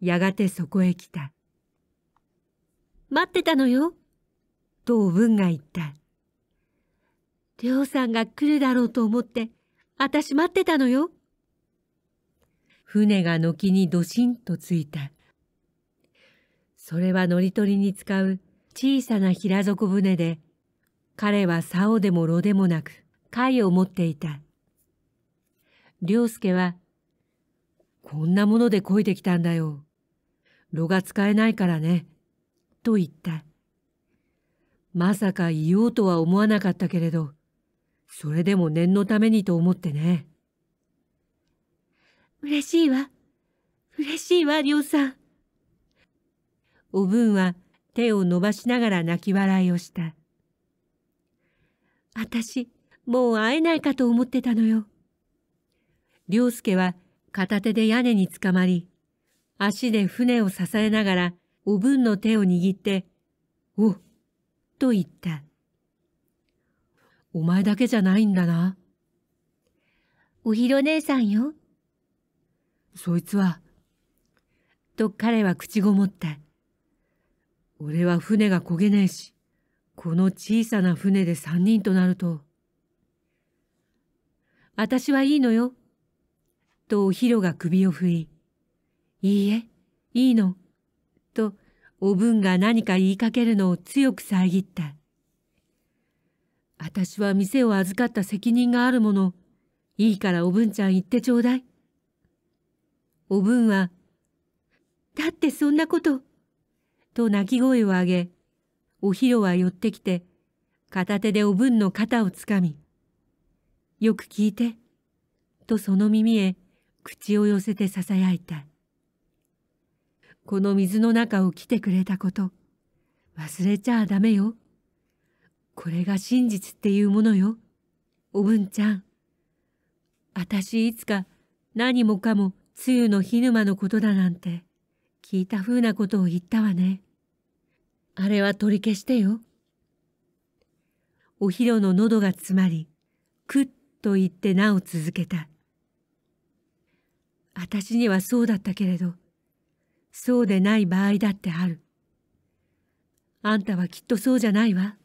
やがてそこへ来た。待ってたのよ。とおぶんが言った。りょうさんが来るだろうと思って、あたし待ってたのよ。船が軒にどしんとついた。それは乗り取りに使う小さな平底船で、彼は竿でも炉でもなく貝を持っていた。す介は、こんなもので漕いできたんだよ。炉が使えないからね、と言った。まさか言おうとは思わなかったけれど、それでも念のためにと思ってね。嬉しいわ。嬉しいわ、りょうさん。おぶんは手を伸ばしながら泣き笑いをした。あたし、もう会えないかと思ってたのよ。りょうすけは片手で屋根につかまり、足で船を支えながらおぶんの手を握って、お、と言った。お前だけじゃないんだな。おひろ姉さんよ。そいつは。と彼は口ごもった。俺は船が焦げねえし、この小さな船で三人となると。私はいいのよ。とおひろが首を振り。いいえ、いいの。とおぶんが何か言いかけるのを強く遮った。私は店を預かった責任があるもの。いいからおぶんちゃん言ってちょうだい。おぶんは、だってそんなこと、と泣き声を上げ、おひろは寄ってきて、片手でおぶんの肩をつかみ、よく聞いて、とその耳へ口を寄せて囁いた。この水の中を来てくれたこと忘れちゃダメよ。これが真実っていうものよ。おぶんちゃん。あたしいつか何もかもつゆの火沼のことだなんて聞いたふうなことを言ったわね。あれは取り消してよ。おひろの喉が詰まり、くっと言ってなお続けた。あたしにはそうだったけれど、そうでない場合だってある。あんたはきっとそうじゃないわ。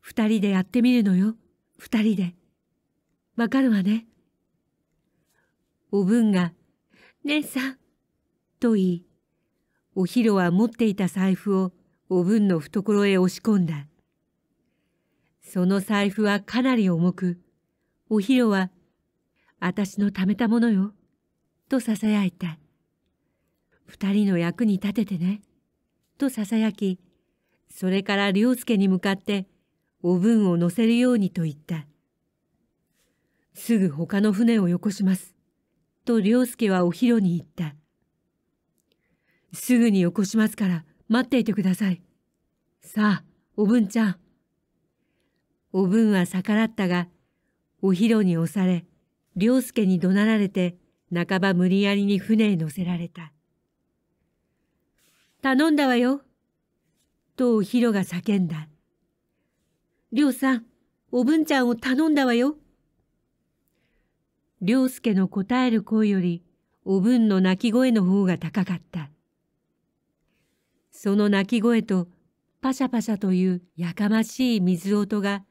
二人でやってみるのよ、二人で。わかるわね。おぶんが、姉さん、と言い、おひろは持っていた財布をおぶんの懐へ押し込んだ。その財布はかなり重く、おひろは、あたしの貯めたものよ、と囁いた。二人の役に立ててね。とささやき、それから良介に向かっておぶんを乗せるようにと言った。すぐ他の船をよこします。と良介はお昼に言った。すぐによこしますから待っていてください。さあ、おぶんちゃん。おぶんは逆らったが、お昼に押され、良介に怒鳴られて、半ば無理やりに船へ乗せられた。頼んだわよ。とヒロが叫んだ。りょうさん、おぶんちゃんを頼んだわよ。りょうすけの答える声より、おぶんの泣き声の方が高かった。その泣き声と、パシャパシャというやかましい水音が、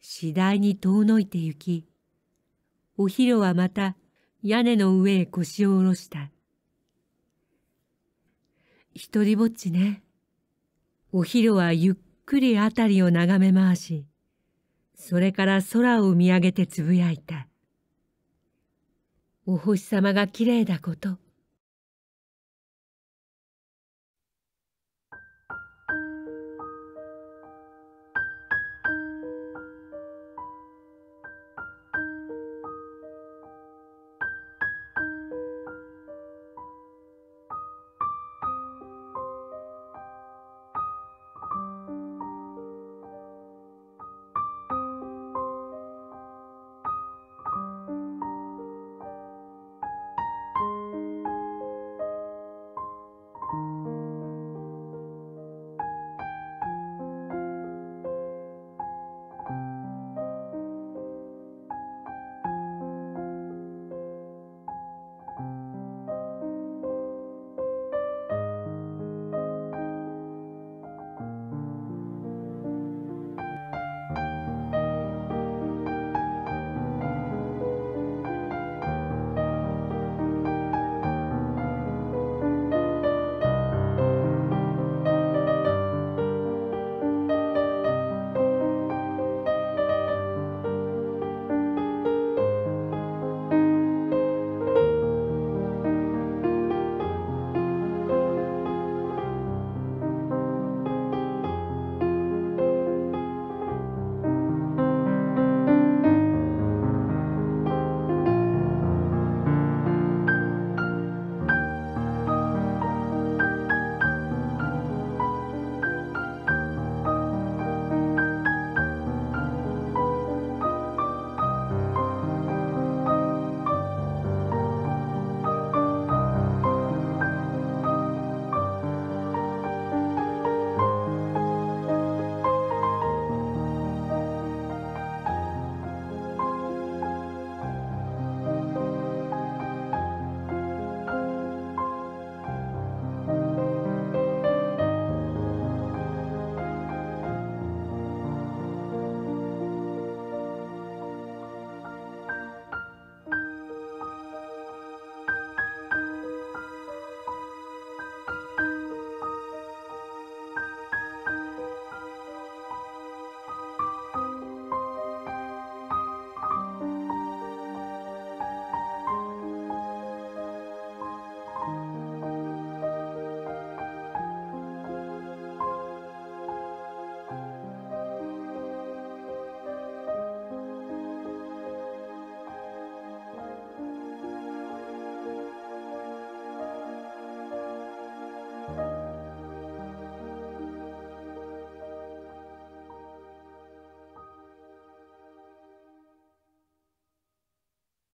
次第に遠のいてゆき、おひろはまた屋根の上へ腰を下ろした。一りぼっちね。お昼はゆっくりあたりを眺め回し、それから空を見上げてつぶやいた。お星様がきれいだこと。